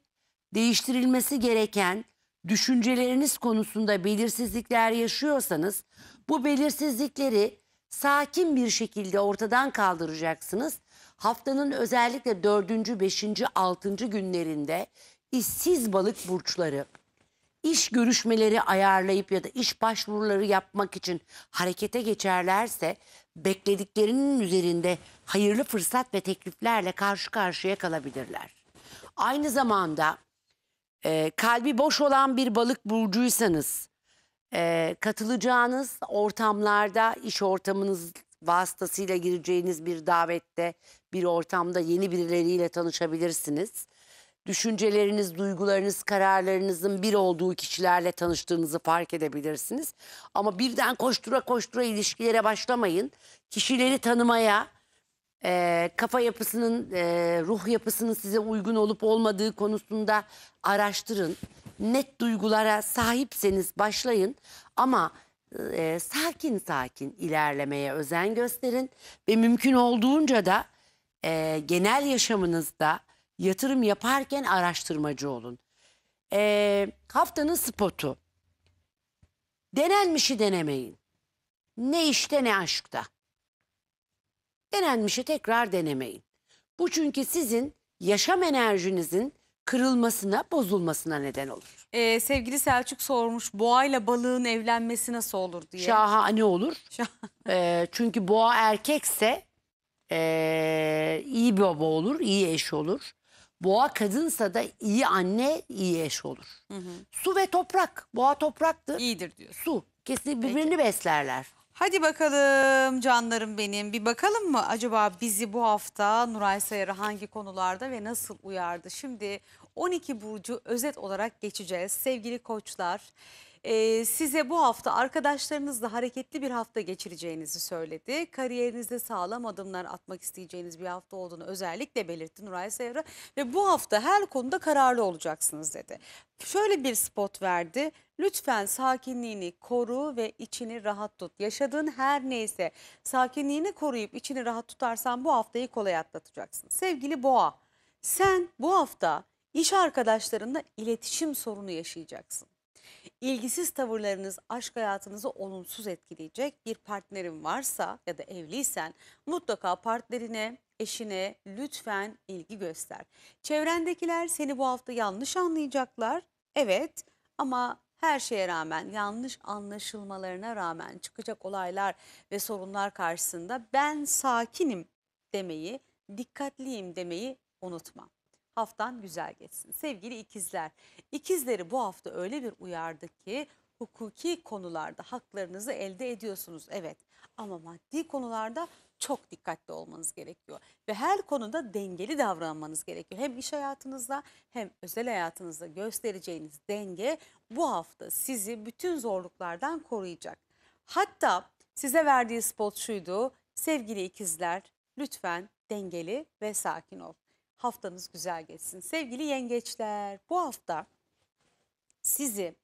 değiştirilmesi gereken düşünceleriniz konusunda belirsizlikler yaşıyorsanız bu belirsizlikleri sakin bir şekilde ortadan kaldıracaksınız haftanın özellikle dördüncü, beşinci, altıncı günlerinde işsiz balık burçları iş görüşmeleri ayarlayıp ya da iş başvuruları yapmak için harekete geçerlerse beklediklerinin üzerinde hayırlı fırsat ve tekliflerle karşı karşıya kalabilirler. Aynı zamanda e, kalbi boş olan bir balık burcuysanız e, katılacağınız ortamlarda iş ortamınız vasıtasıyla gireceğiniz bir davette bir ortamda yeni birileriyle tanışabilirsiniz. Düşünceleriniz, duygularınız, kararlarınızın bir olduğu kişilerle tanıştığınızı fark edebilirsiniz. Ama birden koştura koştura ilişkilere başlamayın. Kişileri tanımaya, e, kafa yapısının, e, ruh yapısının size uygun olup olmadığı konusunda araştırın. Net duygulara sahipseniz başlayın ama e, sakin sakin ilerlemeye özen gösterin ve mümkün olduğunca da e, genel yaşamınızda yatırım yaparken araştırmacı olun. E, haftanın spotu. Denenmişi denemeyin. Ne işte ne aşkta. Denenmişi tekrar denemeyin. Bu çünkü sizin yaşam enerjinizin kırılmasına, bozulmasına neden olur. Ee, sevgili Selçuk sormuş boğayla balığın evlenmesi nasıl olur diye. Şahane olur. Şah- ee, çünkü boğa erkekse e, iyi bir baba olur, iyi eş olur. Boğa kadınsa da iyi anne, iyi eş olur. Hı hı. Su ve toprak. Boğa topraktır. İyidir diyor. Su. kesin birbirini Peki. beslerler. Hadi bakalım canlarım benim. Bir bakalım mı acaba bizi bu hafta Nuray Sayarı hangi konularda ve nasıl uyardı? Şimdi 12 burcu özet olarak geçeceğiz. Sevgili koçlar, e, size bu hafta arkadaşlarınızla hareketli bir hafta geçireceğinizi söyledi. Kariyerinizde sağlam adımlar atmak isteyeceğiniz bir hafta olduğunu özellikle belirtti Nuray Sayarı. Ve bu hafta her konuda kararlı olacaksınız dedi. Şöyle bir spot verdi. Lütfen sakinliğini koru ve içini rahat tut. Yaşadığın her neyse sakinliğini koruyup içini rahat tutarsan bu haftayı kolay atlatacaksın. Sevgili Boğa sen bu hafta iş arkadaşlarında iletişim sorunu yaşayacaksın ilgisiz tavırlarınız aşk hayatınızı olumsuz etkileyecek. Bir partnerin varsa ya da evliysen mutlaka partnerine, eşine lütfen ilgi göster. Çevrendekiler seni bu hafta yanlış anlayacaklar. Evet ama her şeye rağmen yanlış anlaşılmalarına rağmen çıkacak olaylar ve sorunlar karşısında ben sakinim demeyi, dikkatliyim demeyi unutma haftan güzel geçsin. Sevgili ikizler, ikizleri bu hafta öyle bir uyardı ki hukuki konularda haklarınızı elde ediyorsunuz evet ama maddi konularda çok dikkatli olmanız gerekiyor ve her konuda dengeli davranmanız gerekiyor. Hem iş hayatınızda hem özel hayatınızda göstereceğiniz denge bu hafta sizi bütün zorluklardan koruyacak. Hatta size verdiği spot şuydu sevgili ikizler lütfen dengeli ve sakin ol haftanız güzel geçsin. Sevgili yengeçler bu hafta sizi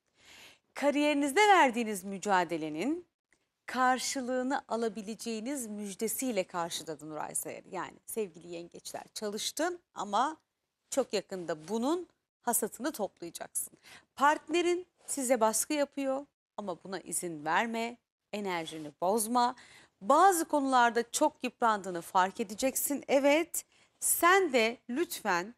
kariyerinizde verdiğiniz mücadelenin karşılığını alabileceğiniz müjdesiyle karşıladı Nuray Sayar. Yani sevgili yengeçler çalıştın ama çok yakında bunun hasatını toplayacaksın. Partnerin size baskı yapıyor ama buna izin verme, enerjini bozma. Bazı konularda çok yıprandığını fark edeceksin. Evet, sen de lütfen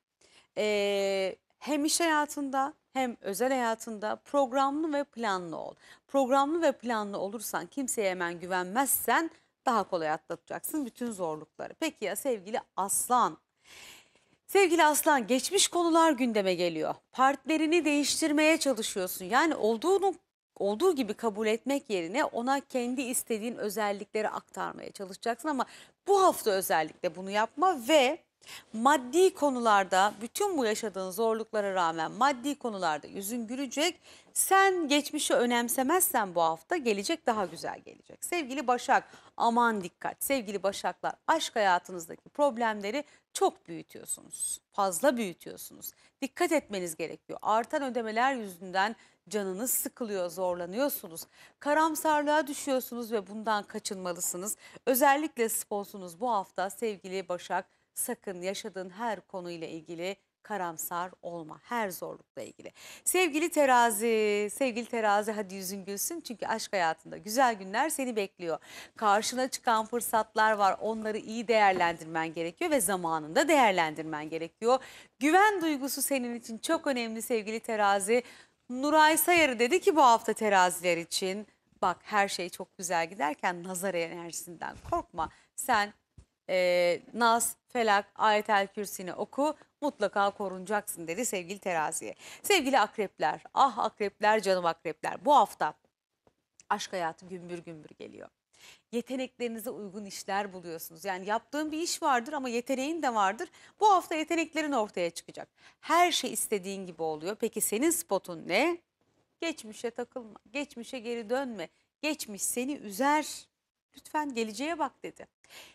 e, hem iş hayatında hem özel hayatında programlı ve planlı ol. Programlı ve planlı olursan kimseye hemen güvenmezsen daha kolay atlatacaksın bütün zorlukları. Peki ya sevgili Aslan? Sevgili Aslan geçmiş konular gündeme geliyor. Partnerini değiştirmeye çalışıyorsun. Yani olduğunu olduğu gibi kabul etmek yerine ona kendi istediğin özellikleri aktarmaya çalışacaksın ama bu hafta özellikle bunu yapma ve Maddi konularda bütün bu yaşadığın zorluklara rağmen maddi konularda yüzün gülecek. Sen geçmişi önemsemezsen bu hafta gelecek daha güzel gelecek. Sevgili Başak aman dikkat. Sevgili Başaklar aşk hayatınızdaki problemleri çok büyütüyorsunuz. Fazla büyütüyorsunuz. Dikkat etmeniz gerekiyor. Artan ödemeler yüzünden canınız sıkılıyor, zorlanıyorsunuz. Karamsarlığa düşüyorsunuz ve bundan kaçınmalısınız. Özellikle sponsunuz bu hafta sevgili Başak sakın yaşadığın her konuyla ilgili karamsar olma her zorlukla ilgili. Sevgili terazi, sevgili terazi hadi yüzün gülsün çünkü aşk hayatında güzel günler seni bekliyor. Karşına çıkan fırsatlar var onları iyi değerlendirmen gerekiyor ve zamanında değerlendirmen gerekiyor. Güven duygusu senin için çok önemli sevgili terazi. Nuray Sayarı dedi ki bu hafta teraziler için bak her şey çok güzel giderken nazar enerjisinden korkma. Sen e, naz, Felak, Ayetel Kürsi'ni oku mutlaka korunacaksın dedi sevgili teraziye. Sevgili akrepler, ah akrepler canım akrepler bu hafta aşk hayatı gümbür gümbür geliyor. Yeteneklerinize uygun işler buluyorsunuz. Yani yaptığın bir iş vardır ama yeteneğin de vardır. Bu hafta yeteneklerin ortaya çıkacak. Her şey istediğin gibi oluyor. Peki senin spotun ne? Geçmişe takılma, geçmişe geri dönme. Geçmiş seni üzer. Lütfen geleceğe bak dedi.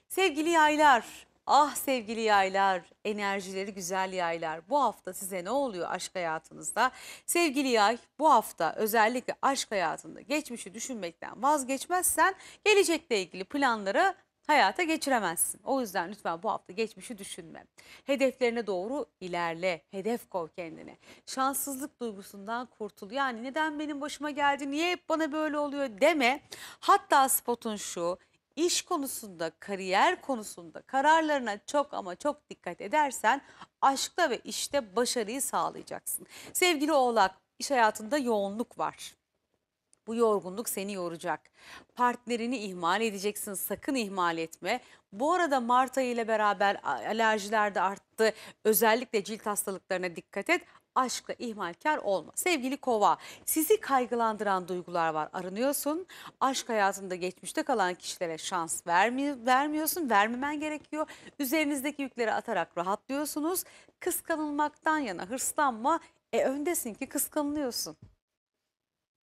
Sevgili yaylar, Ah sevgili yaylar, enerjileri güzel yaylar. Bu hafta size ne oluyor aşk hayatınızda? Sevgili yay bu hafta özellikle aşk hayatında geçmişi düşünmekten vazgeçmezsen gelecekle ilgili planları hayata geçiremezsin. O yüzden lütfen bu hafta geçmişi düşünme. Hedeflerine doğru ilerle. Hedef koy kendine. Şanssızlık duygusundan kurtul. Yani neden benim başıma geldi, niye hep bana böyle oluyor deme. Hatta spotun şu, iş konusunda, kariyer konusunda kararlarına çok ama çok dikkat edersen aşkta ve işte başarıyı sağlayacaksın. Sevgili Oğlak, iş hayatında yoğunluk var. Bu yorgunluk seni yoracak. Partnerini ihmal edeceksin. Sakın ihmal etme. Bu arada Mart ayı ile beraber alerjiler de arttı. Özellikle cilt hastalıklarına dikkat et aşkla ihmalkar olma. Sevgili kova sizi kaygılandıran duygular var arınıyorsun. Aşk hayatında geçmişte kalan kişilere şans vermi vermiyorsun vermemen gerekiyor. Üzerinizdeki yükleri atarak rahatlıyorsunuz. Kıskanılmaktan yana hırslanma e öndesin ki kıskanılıyorsun.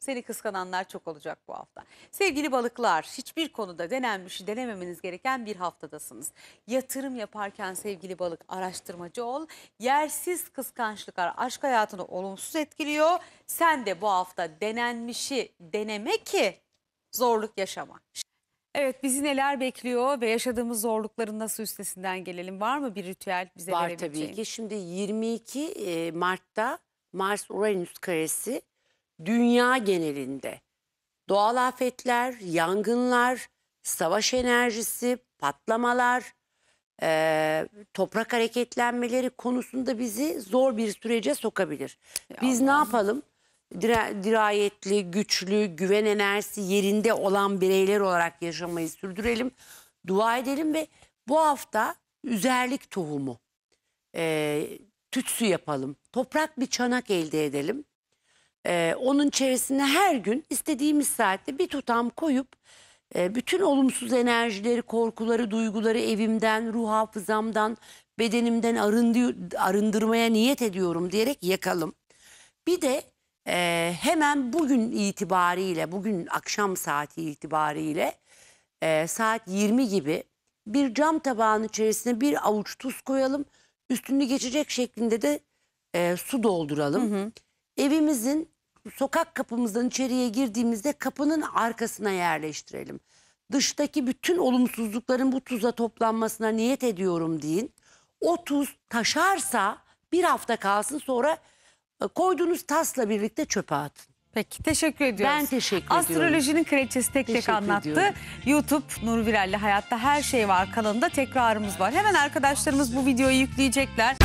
Seni kıskananlar çok olacak bu hafta. Sevgili balıklar, hiçbir konuda denenmişi denememeniz gereken bir haftadasınız. Yatırım yaparken sevgili balık araştırmacı ol. Yersiz kıskançlıklar aşk hayatını olumsuz etkiliyor. Sen de bu hafta denenmişi deneme ki zorluk yaşama. Evet bizi neler bekliyor ve yaşadığımız zorlukların nasıl üstesinden gelelim? Var mı bir ritüel bize Var verebileceğin? tabii ki. Şimdi 22 e, Mart'ta Mars Uranüs karesi dünya genelinde doğal afetler, yangınlar, savaş enerjisi, patlamalar, e, toprak hareketlenmeleri konusunda bizi zor bir sürece sokabilir. E, Biz ne yapalım? Dire, dirayetli, güçlü, güven enerjisi yerinde olan bireyler olarak yaşamayı sürdürelim. Dua edelim ve bu hafta üzerlik tohumu, e, tütsü yapalım. Toprak bir çanak elde edelim. Ee, onun içerisine her gün istediğimiz saatte bir tutam koyup e, bütün olumsuz enerjileri, korkuları, duyguları evimden, ruh hafızamdan, bedenimden arındı, arındırmaya niyet ediyorum diyerek yakalım. Bir de e, hemen bugün itibariyle, bugün akşam saati itibariyle e, saat 20 gibi bir cam tabağın içerisine bir avuç tuz koyalım. Üstünü geçecek şeklinde de e, su dolduralım. Hı hı. Evimizin sokak kapımızdan içeriye girdiğimizde kapının arkasına yerleştirelim. Dıştaki bütün olumsuzlukların bu tuza toplanmasına niyet ediyorum deyin. O tuz taşarsa bir hafta kalsın sonra e, koyduğunuz tasla birlikte çöpe atın. Peki teşekkür ediyoruz. Ben teşekkür Astrolojinin ediyorum. Astrolojinin kraliçesi tek teşekkür tek anlattı. Ediyorum. YouTube Nur Viral'le Hayatta Her Şey Var kanalında tekrarımız var. Hemen arkadaşlarımız bu videoyu yükleyecekler.